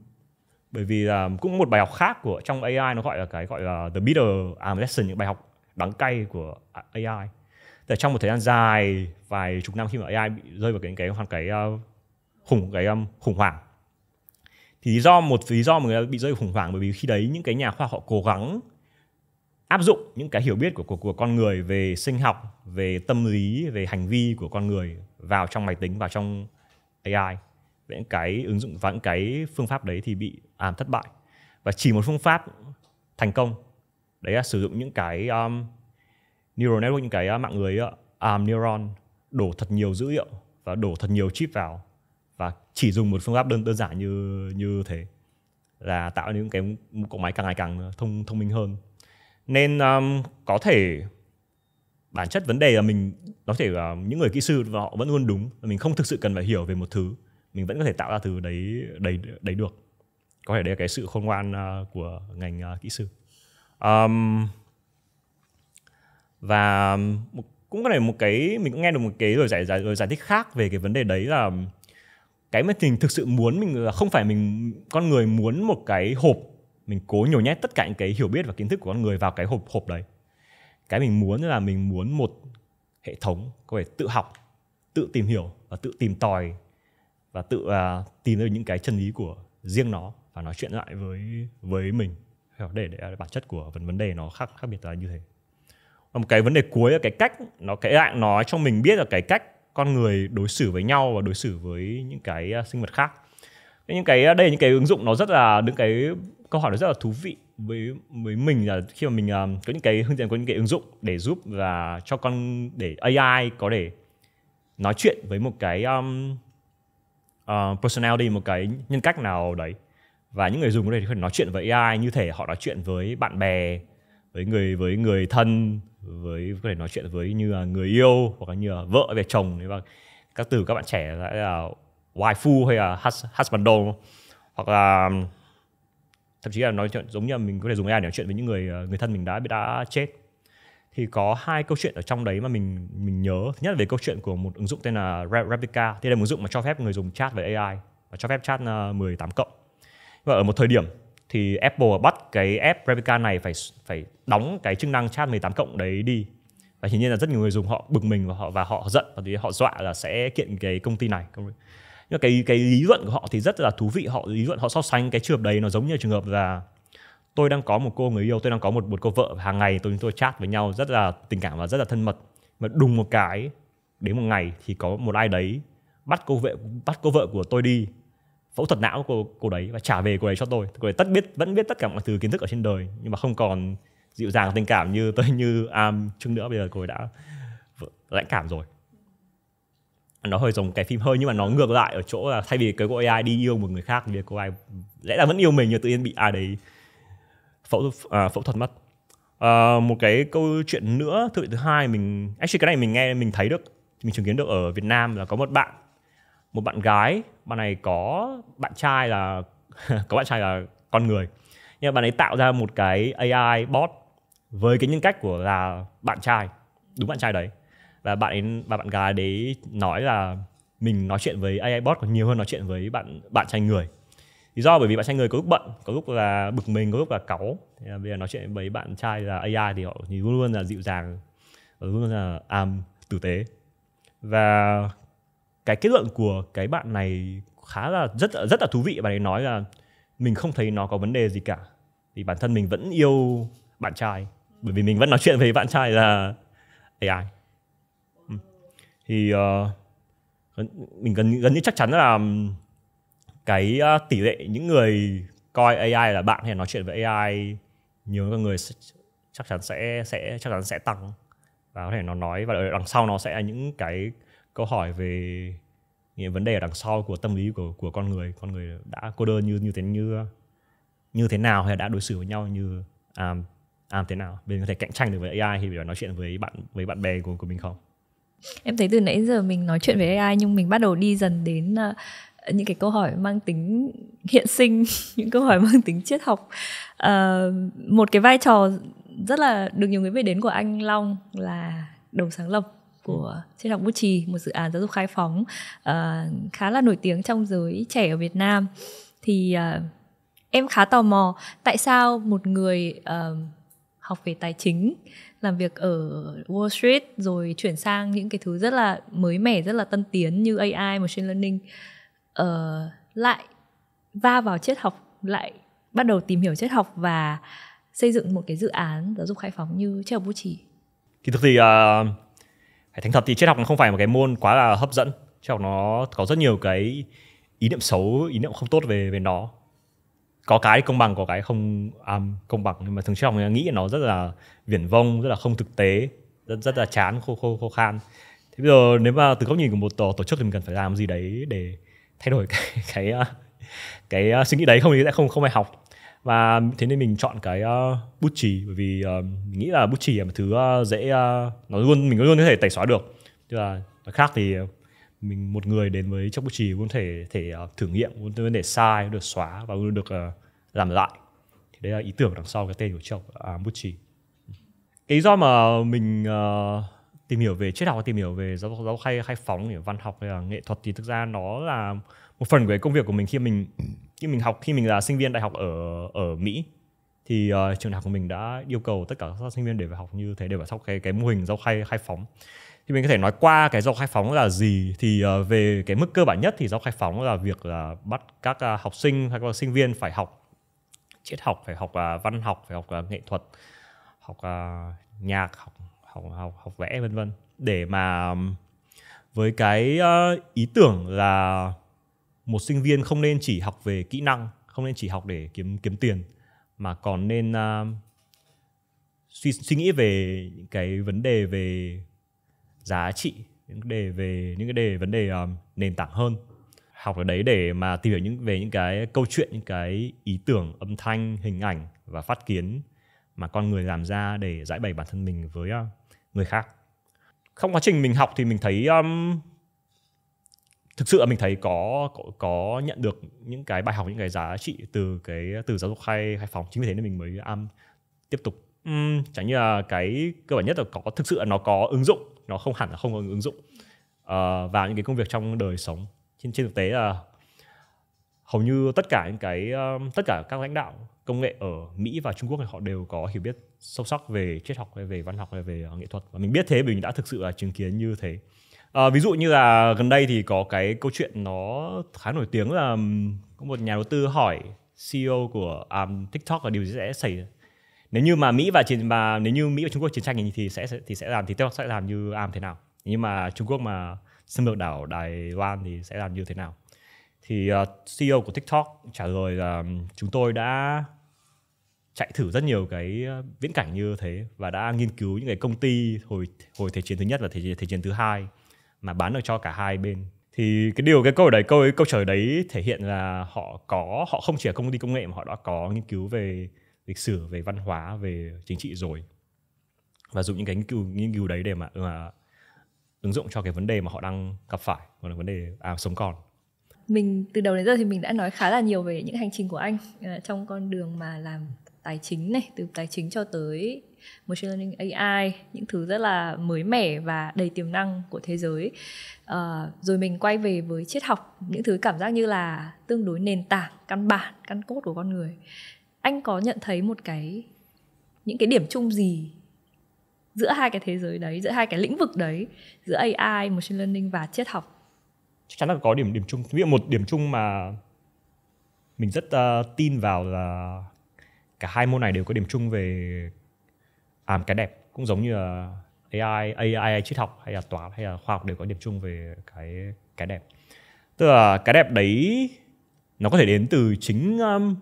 bởi vì là cũng một bài học khác của trong AI nó gọi là cái gọi là the bitter um, lesson những bài học đắng cay của AI tại trong một thời gian dài vài chục năm khi mà AI bị rơi vào cái cái hoàn cái uh, khủng cái um, khủng hoảng thì lý do một lý do mà người ta bị rơi khủng hoảng bởi vì khi đấy những cái nhà khoa học họ cố gắng áp dụng những cái hiểu biết của, của của con người về sinh học về tâm lý về hành vi của con người vào trong máy tính vào trong AI những cái ứng dụng và những cái phương pháp đấy thì bị làm thất bại và chỉ một phương pháp thành công đấy là sử dụng những cái um, neural network những cái uh, mạng lưới uh, arm um, neuron đổ thật nhiều dữ liệu và đổ thật nhiều chip vào và chỉ dùng một phương pháp đơn đơn giản như như thế là tạo những cái cỗ máy càng ngày càng thông thông minh hơn nên um, có thể bản chất vấn đề là mình có thể là những người kỹ sư họ vẫn luôn đúng mình không thực sự cần phải hiểu về một thứ mình vẫn có thể tạo ra từ đấy đấy đấy được có thể đấy là cái sự khôn ngoan à, của ngành à, kỹ sư um, và một, cũng có thể một cái mình cũng nghe được một cái rồi giải, giải rồi giải thích khác về cái vấn đề đấy là cái mà mình thực sự muốn mình là không phải mình con người muốn một cái hộp mình cố nhồi nhét tất cả những cái hiểu biết và kiến thức của con người vào cái hộp hộp đấy cái mình muốn là mình muốn một hệ thống có thể tự học tự tìm hiểu và tự tìm tòi và tự uh, tìm ra những cái chân lý của riêng nó và nói chuyện lại với với mình để, để bản chất của vấn vấn đề nó khác khác biệt là như thế và một cái vấn đề cuối là cái cách nó cái dạng nói cho mình biết là cái cách con người đối xử với nhau và đối xử với những cái à, sinh vật khác những cái à, đây những cái ứng dụng nó rất là những cái câu hỏi nó rất là thú vị với với mình là khi mà mình có những cái hướng dẫn có những cái ứng dụng để giúp và cho con để AI có thể nói chuyện với một cái um, uh, personality một cái nhân cách nào đấy và những người dùng có thể phải nói chuyện với AI như thể họ nói chuyện với bạn bè với người với người thân với có thể nói chuyện với như là người yêu hoặc là như là vợ về chồng và các từ các bạn trẻ sẽ là waifu hay là husbando hoặc là thậm chí là nói chuyện giống như là mình có thể dùng AI để nói chuyện với những người ờ, người thân mình đã đã chết thì có hai câu chuyện ở trong đấy mà mình mình nhớ thứ nhất là về câu chuyện của một ứng dụng tên là Replica đây là một ứng dụng mà cho phép người dùng chat với AI và cho phép chat 18 ờ, cộng và ở một thời điểm thì Apple bắt cái app Replica này phải phải đóng cái chức năng chat 18 cộng đấy đi và hiển nhiên là rất nhiều người dùng họ bực mình và họ và họ giận và thì họ dọa là sẽ kiện cái công ty này nhưng mà cái cái lý luận của họ thì rất là thú vị họ lý luận họ so sánh cái trường hợp đấy nó giống như trường hợp là tôi đang có một cô người yêu tôi đang có một một cô vợ hàng ngày tôi chúng tôi chat với nhau rất là tình cảm và rất là thân mật mà đùng một cái đến một ngày thì có một ai đấy bắt cô vợ bắt cô vợ của tôi đi phẫu thuật não của cô đấy và trả về cô ấy cho tôi cô ấy tất biết vẫn biết tất cả mọi thứ kiến thức ở trên đời nhưng mà không còn dịu dàng tình cảm như tôi như am um, nữa bây giờ cô ấy đã lãnh cảm rồi nó hơi giống cái phim hơi nhưng mà nó ngược lại ở chỗ là thay vì cái cô AI đi yêu một người khác thì cô AI lẽ là vẫn yêu mình nhưng tự nhiên bị ai đấy phẫu à, phẫu thuật mắt à, ờ, một cái câu chuyện nữa thứ thứ hai mình actually cái này mình nghe mình thấy được mình chứng kiến được ở Việt Nam là có một bạn một bạn gái bạn này có bạn trai là *laughs* có bạn trai là con người nhưng mà bạn ấy tạo ra một cái AI bot với cái nhân cách của là bạn trai đúng bạn trai đấy và bạn ấy và bạn gái đấy nói là mình nói chuyện với AI bot còn nhiều hơn nói chuyện với bạn bạn trai người lý do bởi vì bạn trai người có lúc bận có lúc là bực mình có lúc là cáu bây giờ nói chuyện với bạn trai là AI thì họ thì luôn luôn là dịu dàng luôn luôn là am à, tử tế và cái kết luận của cái bạn này khá là rất rất là thú vị bạn ấy nói là mình không thấy nó có vấn đề gì cả Vì bản thân mình vẫn yêu bạn trai bởi vì mình vẫn nói chuyện với bạn trai là AI ừ. thì uh, mình gần gần như chắc chắn là cái ờ, tỷ lệ những người coi AI là bạn hay nói chuyện với AI nhiều các người chắc chắn sẽ sẽ chắc chắn sẽ tăng và có thể nó nói và đằng sau nó sẽ là những cái câu hỏi về những vấn đề đằng sau của tâm lý của của con người con người đã cô đơn như như thế như như thế nào hay đã đối xử với nhau như à, à thế nào mình có thể cạnh tranh được với AI thì phải nói chuyện với bạn với bạn bè của của mình không em thấy từ nãy giờ mình nói chuyện với AI nhưng mình bắt đầu đi dần đến ờ, những cái câu hỏi mang tính hiện sinh *laughs* những câu hỏi mang tính triết học à, một cái vai trò rất là được nhiều người biết đến của anh Long là đồng sáng lập của triết học bút trì một dự án giáo dục khai phóng uh, khá là nổi tiếng trong giới trẻ ở Việt Nam thì uh, em khá tò mò tại sao một người uh, học về tài chính làm việc ở Wall Street rồi chuyển sang những cái thứ rất là mới mẻ rất là tân tiến như AI machine learning uh, lại va vào triết học lại bắt đầu tìm hiểu triết học và xây dựng một cái dự án giáo dục khai phóng như triết học vũ chỉ thì thực thì uh, thành thật thì triết học nó không phải một cái môn quá là hấp dẫn triết học nó có rất nhiều cái ý niệm xấu ý niệm không tốt về về nó có cái công bằng có cái không à, công bằng nhưng mà thường triết học nghĩ nó rất là viển vông rất là không thực tế rất rất là chán khô khô khô khan thế bây giờ nếu mà từ góc nhìn của một tổ, tổ chức thì mình cần phải làm gì đấy để thay đổi cái *laughs* cái ờ, cái, ờ, suy nghĩ đấy không thì sẽ không không ai học và thế nên mình chọn cái uh, bút chì bởi vì uh, nghĩ là bút chì là một thứ uh, dễ uh, nó luôn mình luôn có thể tẩy xóa được tức là khác thì mình một người đến với chiếc bút chì cũng thể thể uh, thử nghiệm cũng có thể sai được xóa và cũng được uh, làm lại thì đấy là ý tưởng đằng sau cái tên của chiếc uh, bút chì cái lý do mà mình uh, tìm hiểu về triết học tìm hiểu về giáo giáo hay hay phóng để văn học hay là nghệ thuật thì thực ra nó là một phần của cái công việc của mình khi mình ừ. khi mình học khi mình là sinh viên đại học ở ở Mỹ thì uh, trường đại học của mình đã yêu cầu tất cả các sinh viên để phải học như thế để phải học cái cái mô hình giáo khai khai phóng thì mình có thể nói qua cái giáo khai phóng là gì thì uh, về cái mức cơ bản nhất thì giáo khai phóng là việc là bắt các uh, học sinh hay các sinh viên phải học triết học phải học uh, văn học phải học uh, nghệ thuật học uh, nhạc học học học học vẽ vân vân để mà với cái ờ, ý tưởng là một sinh viên không nên chỉ học về kỹ năng không nên chỉ học để kiếm kiếm tiền mà còn nên uh, suy suy nghĩ về những cái vấn đề về giá trị những đề về những cái đề vấn đề um, nền tảng hơn học ở đấy để mà tìm hiểu những về những cái câu chuyện những cái ý tưởng âm thanh hình ảnh và phát kiến mà con người làm ra để giải bày bản thân mình với uh, người khác trong quá trình mình học thì mình thấy um, thực sự là mình thấy có, có có nhận được những cái bài học những cái giá trị từ cái từ giáo dục khai khai phòng chính vì thế nên mình mới um, tiếp tục um, chẳng như là cái cơ bản nhất là có thực sự là nó có ứng dụng nó không hẳn là không có ứng dụng uh, vào những cái công việc trong đời sống trên trên thực tế là hầu như tất cả những cái um, tất cả các lãnh đạo công nghệ ở Mỹ và Trung Quốc thì họ đều có hiểu biết sâu sắc về triết học hay về văn học hay về à, nghệ thuật và mình biết thế mình đã thực sự là chứng kiến như thế à, ví dụ như là gần đây thì có cái câu chuyện nó khá nổi tiếng là có một nhà đầu tư hỏi CEO của um, TikTok là điều gì sẽ xảy nếu như mà Mỹ và chiến mà nếu như Mỹ và Trung Quốc chiến tranh thì sẽ thì sẽ làm thì TikTok sẽ làm như am à, thế nào nhưng mà Trung Quốc mà xâm lược đảo Đài Loan thì sẽ làm như thế nào thì uh, CEO của TikTok trả lời là chúng tôi đã chạy thử rất nhiều cái ờ, viễn cảnh như thế và đã nghiên cứu những cái công ty hồi hồi thế chiến thứ nhất và thế, thế chiến thứ hai mà bán được cho cả hai bên thì cái điều cái câu đấy câu ấy, câu trời đấy thể hiện là họ có họ không chỉ là công ty công nghệ mà họ đã có nghiên cứu về lịch sử về văn hóa về chính trị rồi và dùng những cái nghiên cứu nghiên cứu đấy để mà, mà ứng dụng cho cái vấn đề mà họ đang gặp phải hoặc là vấn đề à, sống còn mình từ đầu đến giờ thì mình đã nói khá là nhiều về những hành trình của anh ờ, trong con đường mà làm tài chính này từ tài chính cho tới machine learning AI những thứ rất là mới mẻ và đầy tiềm năng của thế giới à, rồi mình quay về với triết học những thứ cảm giác như là tương đối nền tảng căn bản căn cốt của con người anh có nhận thấy một cái những cái điểm chung gì giữa hai cái thế giới đấy giữa hai cái lĩnh vực đấy giữa AI machine learning và triết học chắc chắn là có điểm điểm chung ví dụ một điểm chung mà mình rất uh, tin vào là cả hai môn này đều có điểm chung về làm cái đẹp cũng giống như là AI, AI, AI triết học hay là toán hay là khoa học đều có điểm chung về cái cái đẹp. Tức là cái đẹp đấy nó có thể đến từ chính um,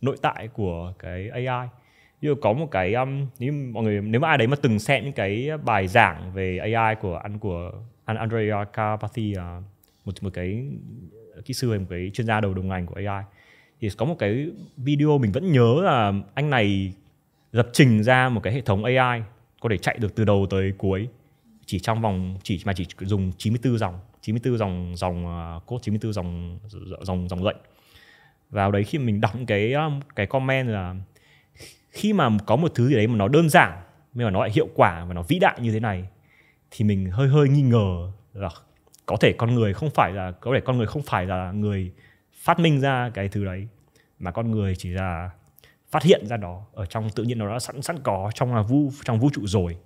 nội tại của cái AI. Như có một cái um, nếu mọi người nếu mà ai đấy mà từng xem những cái bài giảng về AI của ăn của anh Andrea Carpathy uh, một một cái kỹ sư hay một cái chuyên gia đầu đồng ngành của AI thì có một cái video mình vẫn nhớ là anh này lập trình ra một cái hệ thống AI có thể chạy được từ đầu tới cuối chỉ trong vòng chỉ mà chỉ dùng 94 dòng 94 dòng dòng à, code 94 dòng dòng dòng lệnh vào đấy khi mình đọc cái à, cái comment là khi mà có một thứ gì đấy mà nó đơn giản nhưng mà nó lại hiệu quả và nó vĩ đại như thế này thì mình hơi hơi nghi ngờ là có thể con người không phải là có thể con người không phải là người phát minh ra cái thứ đấy mà con người chỉ là phát hiện ra nó ở trong tự nhiên nó đã sẵn sẵn có trong à, vũ trong vũ trụ rồi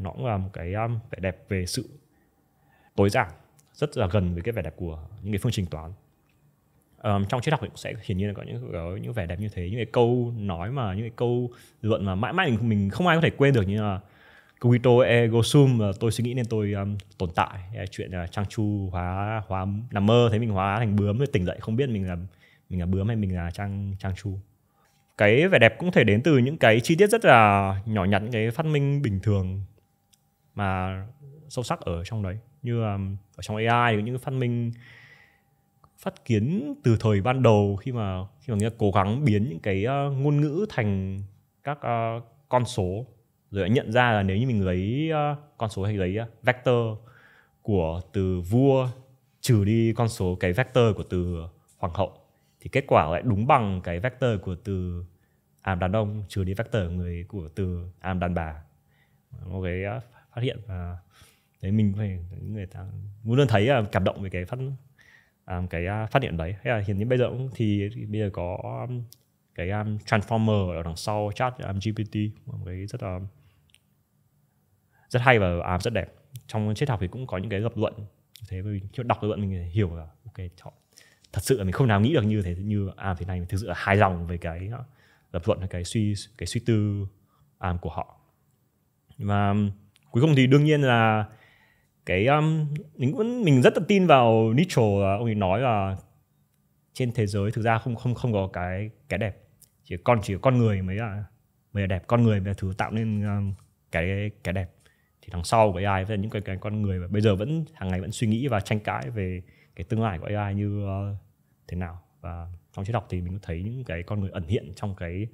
nó cũng là một cái um, vẻ đẹp về sự tối giản rất là gần với cái vẻ đẹp của những cái phương trình toán um, trong triết học cũng sẽ hiển nhiên là có những có những vẻ đẹp như thế những cái câu nói mà những cái câu luận mà mãi mãi mình, mình không ai có thể quên được như là Cogito ego sum là tôi suy nghĩ nên tôi um, tồn tại chuyện uh, trang chu hóa hóa nằm mơ thấy mình hóa thành bướm rồi tỉnh dậy không biết mình là mình là bướm hay mình là trang trang chu cái vẻ đẹp cũng thể đến từ những cái chi tiết rất là nhỏ nhặt những cái phát minh bình thường mà sâu sắc ở trong đấy như um, ở trong AI những cái phát minh phát kiến từ thời ban đầu khi mà khi mà người ta cố gắng biến những cái uh, ngôn ngữ thành các uh, con số rồi đã nhận ra là nếu như mình lấy uh, con số hay lấy uh, vector của từ vua trừ đi con số cái vector của từ hoàng hậu thì kết quả lại đúng bằng cái vector của từ àm đàn ông trừ đi vector của người của từ àm đàn bà một cái uh, phát hiện và đấy mình phải người ta muốn luôn thấy là cảm động về cái phát um, cái phát hiện đấy hay là hiện như bây giờ cũng thì, thì bây giờ có um, cái um, transformer ở đằng sau chat um, GPT một cái rất là um, rất hay và à, rất đẹp trong triết học thì cũng có những cái lập luận thế mình khi đọc luận mình hiểu là ok chọn thật sự là mình không nào nghĩ được như thế như à thế này mình thực sự là hài lòng về cái ờ, lập luận cái suy cái suy tư à, của họ và cuối cùng thì đương nhiên là cái um, mình cũng mình rất là tin vào Nietzsche là ông ấy nói là trên thế giới thực ra không không không có cái cái đẹp chỉ con chỉ có con người mới là mới là đẹp con người mới là thứ tạo nên um, cái cái đẹp thì đằng sau của AI với những cái, cái con người mà bây giờ vẫn hàng ngày vẫn suy nghĩ và tranh cãi về cái tương lai của AI như uh, thế nào và trong triết học thì mình thấy những cái con người ẩn hiện trong cái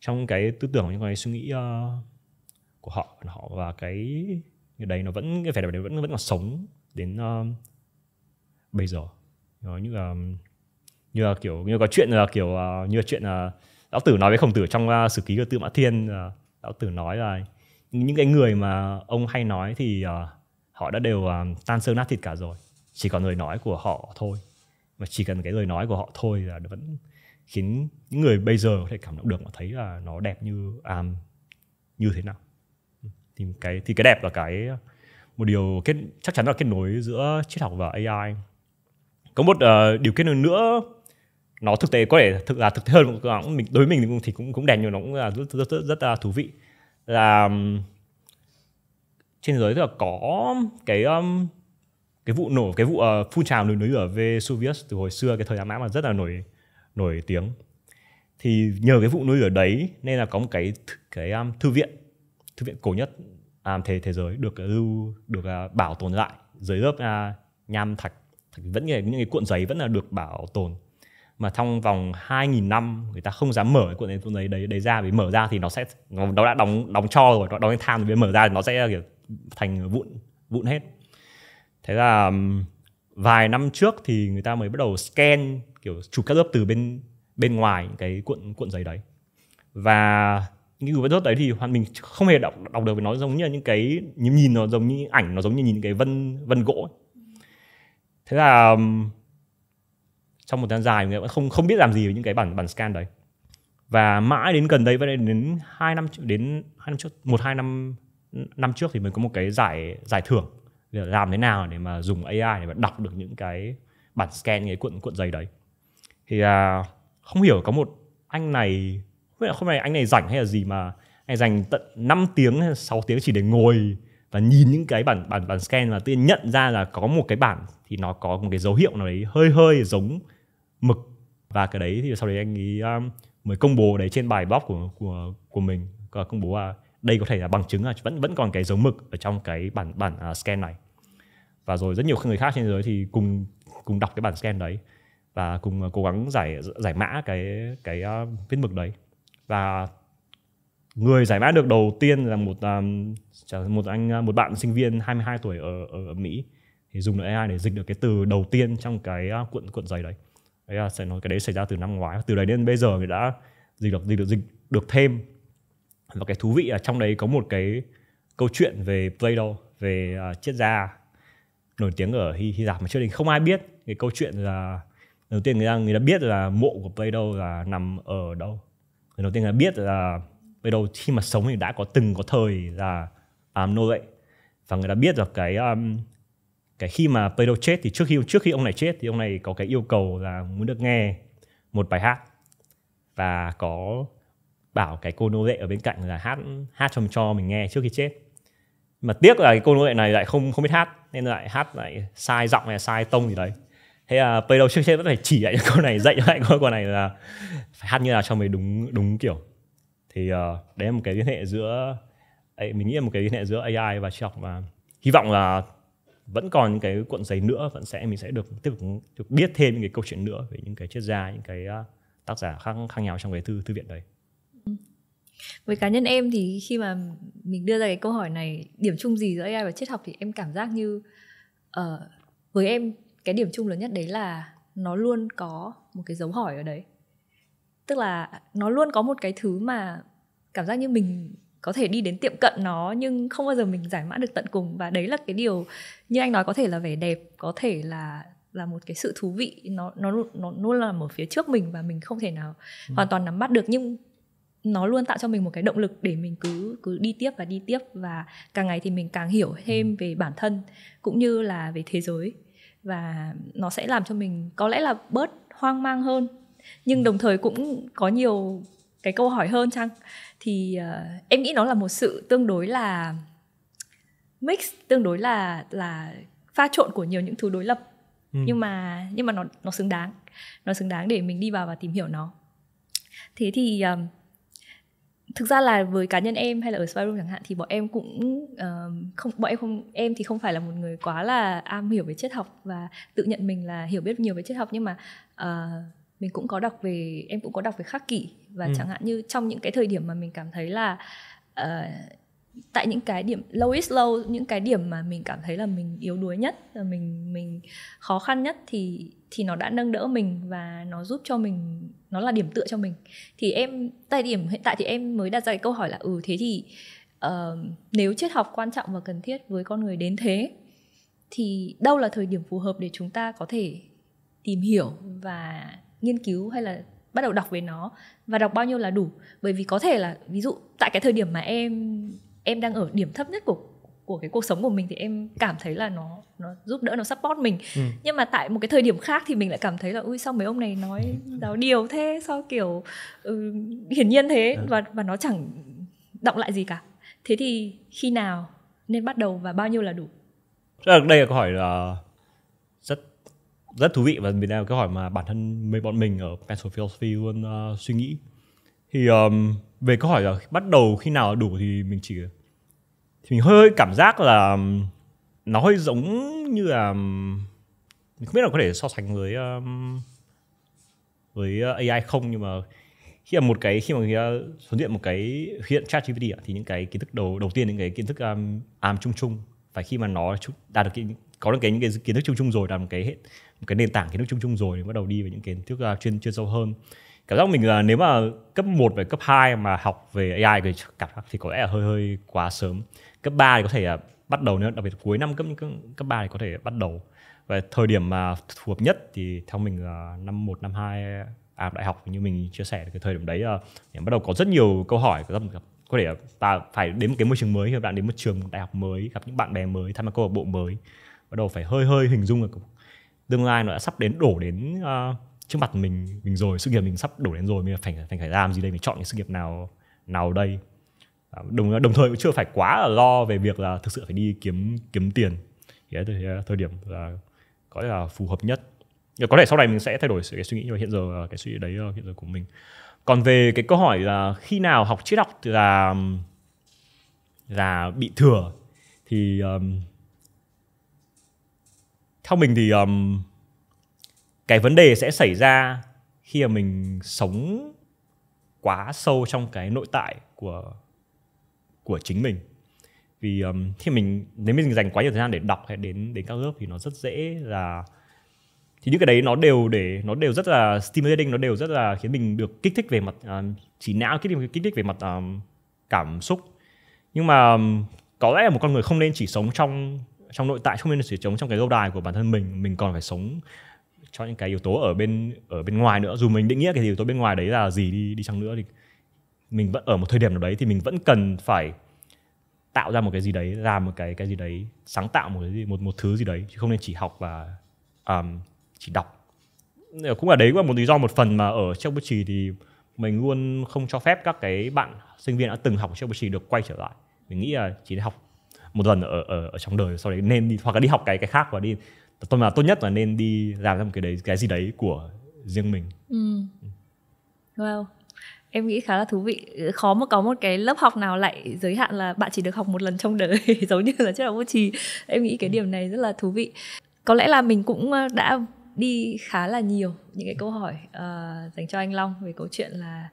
trong cái tư tưởng những cái suy nghĩ uh, của họ họ và cái như đấy nó vẫn cái vẻ đẹp đấy vẫn vẫn còn sống đến uh, bây giờ nó như là như là kiểu như có chuyện là kiểu uh, như là chuyện là uh, lão tử nói với khổng tử trong uh, sử ký của tư mã thiên uh, lão tử nói là những cái người mà ông hay nói thì uh, họ đã đều uh, tan xương nát thịt cả rồi chỉ còn lời nói của họ thôi mà chỉ cần cái lời nói của họ thôi là vẫn khiến những người bây giờ có thể cảm động được và thấy là nó đẹp như à, như thế nào thì cái thì cái đẹp là cái một điều kết chắc chắn là kết nối giữa triết học và AI có một uh, điều kết nối nữa nó thực tế có thể thực là thực tế hơn cũng mình đối với mình thì cũng cũng đẹp nhưng nó cũng là rất rất, rất, rất, rất uh, thú vị là um, trên thế giới tức là có cái um, cái vụ nổ cái vụ uh, phun trào núi núi ở Vesuvius từ hồi xưa cái thời Ám Mã mà rất là nổi nổi tiếng thì nhờ cái vụ núi lửa đấy nên là có một cái cái um, thư viện thư viện cổ nhất um, thế thế giới được lưu được uh, bảo tồn lại dưới lớp uh, nham thạch, thạch vẫn những cái cuộn giấy vẫn là được bảo tồn mà trong vòng 2.000 năm người ta không dám mở cái cuộn nền tôm đấy đấy đấy ra vì mở ra thì nó sẽ nó, nó đã đóng đóng cho rồi nó đóng cái tham rồi mở ra thì nó sẽ kiểu thành vụn vụn hết thế là vài năm trước thì người ta mới bắt đầu scan kiểu chụp các lớp từ bên bên ngoài cái cuộn cuộn giấy đấy và những cái virus đấy thì hoàn mình không hề đọc đọc được với nó giống như là những cái nhìn nó giống như ảnh nó giống như nhìn cái vân vân gỗ ấy. thế là trong một thời gian dài người vẫn không không biết làm gì với những cái bản bản scan đấy và mãi đến gần đây vẫn đến hai năm đến hai năm trước một hai năm năm trước thì mình có một cái giải giải thưởng để làm thế nào để mà dùng AI để mà đọc được những cái bản scan cái cuộn cuộn giấy đấy thì à, không hiểu có một anh này không biết không này anh này rảnh hay là gì mà anh dành tận 5 tiếng hay 6 tiếng chỉ để ngồi và nhìn những cái bản bản bản scan và tự nhận ra là có một cái bản thì nó có một cái dấu hiệu nào đấy hơi hơi giống mực và cái đấy thì sau đấy anh ấy um, mới công bố đấy trên bài blog của của của mình và công bố là đây có thể là bằng chứng là vẫn vẫn còn cái dấu mực ở trong cái bản bản uh, scan này và rồi rất nhiều người khác trên thế giới thì cùng cùng đọc cái bản scan đấy và cùng à, cố gắng giải giải mã cái cái uh, à, vết mực đấy và người giải mã được đầu tiên là một um, một anh một bạn sinh viên 22 tuổi ở ở, Mỹ thì dùng được AI để dịch được cái từ đầu tiên trong cái uh, cuộn cuộn giấy đấy đấy là nói cái đấy xảy ra từ năm ngoái từ đấy đến bây giờ thì đã dịch được dịch được dịch được thêm và cái thú vị là trong đấy có một cái câu chuyện về Play-Doh về uh, triết gia nổi tiếng ở Hy, Hy Lạp mà trước đây không ai biết cái câu chuyện là đầu tiên người ta người ta biết là mộ của Plato là nằm ở đâu người đầu tiên người biết là Plato khi mà sống thì đã có từng có thời là làm nô lệ và người ta biết là cái um, cái khi mà Plato chết thì trước khi trước khi ông này chết thì ông này có cái yêu cầu là muốn được nghe một bài hát và có bảo cái cô nô lệ ở bên cạnh là hát hát cho mình, cho mình nghe trước khi chết mà tiếc là cái cô nô lệ này lại không không biết hát nên lại hát lại sai giọng hay sai tông gì đấy thế là Plato trước chết vẫn phải chỉ lại cô này dạy lại con cô này là phải hát như nào cho mình đúng đúng kiểu thì uh, đấy là một cái liên hệ giữa mình nghĩ là một cái liên hệ giữa AI và triết học và hy vọng là vẫn còn những cái cuộn giấy nữa vẫn sẽ mình sẽ được tiếp tục, biết thêm những cái câu chuyện nữa về những cái triết gia những cái à, tác giả khác khác nhau trong cái thư thư viện đấy với cá nhân em thì khi mà mình đưa ra cái câu hỏi này điểm chung gì giữa AI và triết học thì em cảm giác như uh, với em cái điểm chung lớn nhất đấy là nó luôn có một cái dấu hỏi ở đấy tức là nó luôn có một cái thứ mà cảm giác như mình có thể đi đến tiệm cận nó nhưng không bao giờ mình giải mã được tận cùng và đấy là cái điều như anh nói có thể là vẻ đẹp có thể là là một cái sự thú vị nó nó nó luôn là ở phía trước mình và mình không thể nào ừ. hoàn toàn nắm bắt được nhưng nó luôn tạo cho mình một cái động lực để mình cứ cứ đi tiếp và đi tiếp và càng ngày thì mình càng hiểu thêm ừ. về bản thân cũng như là về thế giới và nó sẽ làm cho mình có lẽ là bớt hoang mang hơn nhưng ừ. đồng thời cũng có nhiều cái câu hỏi hơn chăng thì uh, em nghĩ nó là một sự tương đối là mix tương đối là là pha trộn của nhiều những thứ đối lập ừ. nhưng mà nhưng mà nó nó xứng đáng nó xứng đáng để mình đi vào và tìm hiểu nó thế thì um, thực ra là với cá nhân em hay là ở spy room chẳng hạn thì bọn em cũng uh, không bọn em không em thì không phải là một người quá là am hiểu về triết học và tự nhận mình là hiểu biết nhiều về triết học nhưng mà uh, mình cũng có đọc về em cũng có đọc về khắc kỷ và ừ. chẳng hạn như trong những cái thời điểm mà mình cảm thấy là uh, tại những cái điểm low is low những cái điểm mà mình cảm thấy là mình yếu đuối nhất là mình mình khó khăn nhất thì thì nó đã nâng đỡ mình và nó giúp cho mình nó là điểm tựa cho mình thì em tại điểm hiện tại thì em mới đặt ra cái câu hỏi là ừ thế thì uh, nếu triết học quan trọng và cần thiết với con người đến thế thì đâu là thời điểm phù hợp để chúng ta có thể tìm hiểu và nghiên cứu hay là bắt đầu đọc về nó và đọc bao nhiêu là đủ bởi vì có thể là ví dụ tại cái thời điểm mà em em đang ở điểm thấp nhất của của cái cuộc sống của mình thì em cảm thấy là nó nó giúp đỡ nó support mình ừ. nhưng mà tại một cái thời điểm khác thì mình lại cảm thấy là ui sao mấy ông này nói giáo điều thế sao kiểu ừ, hiển nhiên thế ừ. và và nó chẳng động lại gì cả thế thì khi nào nên bắt đầu và bao nhiêu là đủ đây là câu hỏi là ờ, rất thú vị và mình là câu hỏi mà bản thân mấy bọn mình ở pencil philosophy luôn uh, suy nghĩ thì um, về câu hỏi là bắt đầu khi nào đủ thì mình chỉ thì mình hơi cảm giác là nó hơi giống như là mình không biết là có thể so sánh với um, với ờ, AI không nhưng mà khi mà một cái khi mà người ta xuất hiện một cái hiện chat GPT thì những cái kiến thức đầu đầu tiên những cái kiến thức um, ám chung chung và khi mà nó đạt được cái, có được cái những cái kiến thức chung chung rồi đạt một cái hệ một cái nền tảng kiến thức chung chung rồi thì bắt đầu đi về những kiến thức uh, chuyên chuyên sâu hơn cảm giác mình là nếu mà cấp 1 và cấp 2 mà học về AI thì cảm giác thì có lẽ là hơi hơi quá sớm cấp 3 thì có thể uh, bắt đầu nữa đặc biệt cuối năm cấp cấp 3 thì có thể bắt đầu và thời điểm mà phù hợp nhất thì theo mình là năm 1, năm 2 à, đại học như mình chia sẻ cái thời điểm đấy là bắt đầu có rất nhiều câu hỏi có thể ta phải đến một cái môi trường mới các bạn đến một trường đại học mới gặp những bạn bè mới tham gia câu lạc bộ mới bắt đầu phải hơi hơi hình dung được tương lai nó đã sắp đến đổ đến uh, trước mặt mình mình rồi sự nghiệp mình sắp đổ đến rồi mình phải phải phải làm gì đây mình chọn cái sự nghiệp nào nào đây ờ, đồng đồng thời cũng chưa phải quá là lo về việc là thực sự phải đi kiếm kiếm tiền thì đấy thời điểm là có thể là phù hợp nhất ờ, có thể sau này mình sẽ thay đổi cái suy nghĩ nhưng mà hiện giờ cái suy nghĩ đấy hiện giờ của mình còn về cái câu hỏi là khi nào học triết học là là bị thừa thì um, theo mình thì um, cái vấn đề sẽ xảy ra khi mà mình sống quá sâu trong cái nội tại của của chính mình vì um, khi mình nếu mình dành quá nhiều thời gian để đọc hay đến đến các lớp thì nó rất dễ là thì những cái đấy nó đều để nó đều rất là stimulating nó đều rất là khiến mình được kích thích về mặt um, chỉ não kích thích kích thích về mặt um, cảm xúc nhưng mà um, có lẽ là một con người không nên chỉ sống trong trong nội tại không nên chỉ chống trong cái gâu đài của bản thân mình mình còn phải sống cho những cái yếu tố ở bên ở bên ngoài nữa dù mình định nghĩa cái yếu tố bên ngoài đấy là gì đi đi chăng nữa thì mình vẫn ở một thời điểm nào đấy thì mình vẫn cần phải tạo ra một cái gì đấy làm một cái cái gì đấy sáng tạo một cái gì một một thứ gì đấy chứ không nên chỉ học và um, chỉ đọc ờ, cũng là đấy cũng là một lý do một phần mà ở trong Bích Trì thì mình luôn không cho phép các cái bạn sinh viên đã từng học trong Bích Trì được quay trở lại mình nghĩ là chỉ học một tuần ở, ở ở trong đời sau đấy nên đi hoặc là đi học cái cái khác và đi tôi mà tốt nhất là nên đi làm ra một cái đấy cái gì đấy của riêng mình ừ. wow em nghĩ khá là thú vị khó mà có một cái lớp học nào lại giới hạn là bạn chỉ được học một lần trong đời *laughs* giống như là chắc là vô trì em nghĩ cái ừ. điểm này rất là thú vị có lẽ là mình cũng ờ, đã đi khá là nhiều những cái câu hỏi uh, dành cho anh Long về câu chuyện là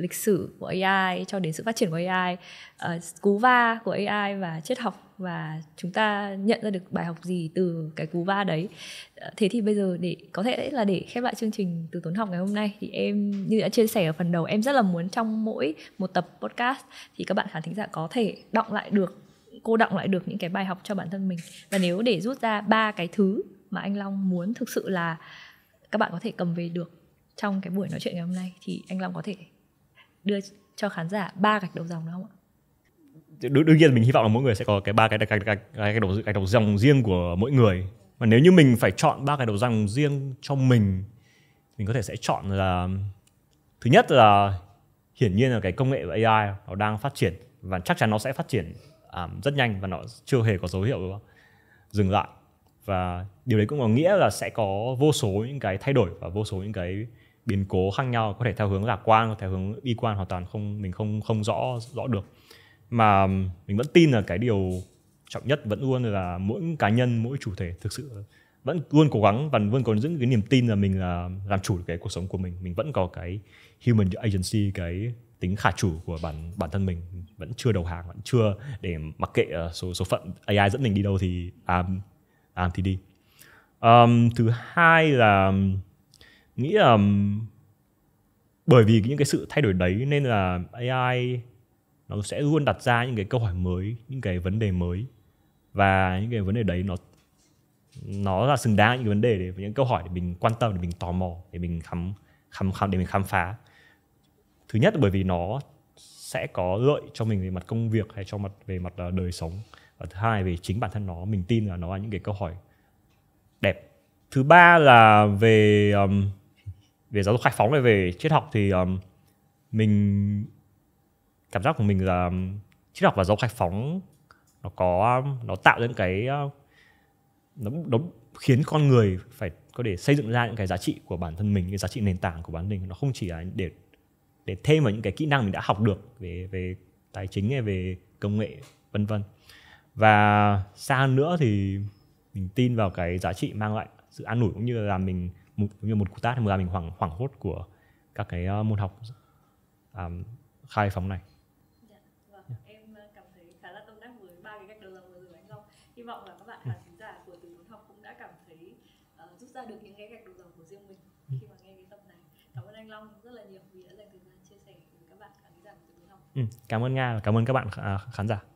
lịch sử của AI cho đến sự phát triển của AI, uh, ờ, cú va của AI và triết học và chúng ta nhận ra được bài học gì từ cái cú va đấy. Uh, thế thì bây giờ để có thể là để khép lại chương trình từ tốn học ngày hôm nay thì em như đã chia sẻ ở phần đầu em rất là muốn trong mỗi một tập podcast thì các bạn khán thính giả có thể đọng lại được cô đọng lại được những cái bài học cho bản thân mình và nếu để rút ra ba cái thứ mà anh Long muốn thực sự là các bạn có thể cầm về được trong cái buổi nói chuyện ngày hôm nay thì anh Long có thể đưa cho khán giả ba gạch đầu dòng đúng không ạ? Đ- đương nhiên mình hy vọng là mỗi người sẽ có cái ba cái gạch gạch gạch đầu gạch đầu dòng riêng của mỗi người. Mà nếu như mình phải chọn ba cái đầu dòng riêng cho mình mình có thể sẽ chọn là thứ nhất là hiển nhiên là cái công nghệ và AI nó đang phát triển và chắc chắn nó sẽ phát triển um, rất nhanh và nó chưa hề có dấu hiệu dừng lại và điều đấy cũng có nghĩa là sẽ có vô số những cái thay đổi và vô số những cái biến cố khác nhau có thể theo hướng lạc quan có thể hướng bi quan hoàn toàn không mình không không rõ rõ được mà mình vẫn tin là cái điều trọng nhất vẫn luôn là mỗi cá nhân mỗi chủ thể thực sự vẫn luôn cố gắng và luôn còn giữ cái niềm tin là mình là làm chủ cái cuộc sống của mình mình vẫn có cái human agency cái tính khả chủ của bản bản thân mình vẫn chưa đầu hàng vẫn chưa để mặc kệ ờ, số số phận AI dẫn mình đi đâu thì làm làm thì đi um, thứ hai là nghĩ là bởi vì những cái sự thay đổi đấy nên là AI nó sẽ luôn đặt ra những cái câu hỏi mới, những cái vấn đề mới và những cái vấn đề đấy nó nó là xứng đáng những cái vấn đề đấy những câu hỏi để mình quan tâm để mình tò mò để mình khám khám khám để mình khám phá thứ nhất là bởi vì nó sẽ có lợi cho mình về mặt công việc hay cho mặt về mặt ờ, đời sống và thứ hai về chính bản thân nó mình tin là nó là những cái câu hỏi đẹp thứ ba là về um, về giáo dục khai phóng này về triết học thì um, mình cảm giác của mình là um, triết học và giáo dục khai phóng nó có um, nó tạo nên cái uh, nó, nó khiến con người phải có để xây dựng ra những cái giá trị của bản thân mình cái giá trị nền tảng của bản thân mình nó không chỉ là để để thêm vào những cái kỹ năng mình đã học được về về tài chính hay về công nghệ vân vân và xa hơn nữa thì mình tin vào cái giá trị mang lại sự an ủi cũng như là mình một, như một cú tát thì mà mình hoảng hoảng hốt của các cái uh, môn học um, khai phóng này dạ, vâng, ờ, khá là tâm đắc với ba cái cách đầu dòng vừa rồi anh Long hy vọng là các bạn khán ừ. giả của từ muốn học cũng đã cảm thấy uh, rút ra được những cái gạch đầu dòng của riêng mình ừ. khi mà nghe cái tập này cảm ơn anh Long rất là nhiều vì đã dành thời gian chia sẻ với các bạn khán giả của từ muốn học ừ, cảm ơn Nga và cảm ơn các bạn à, khán giả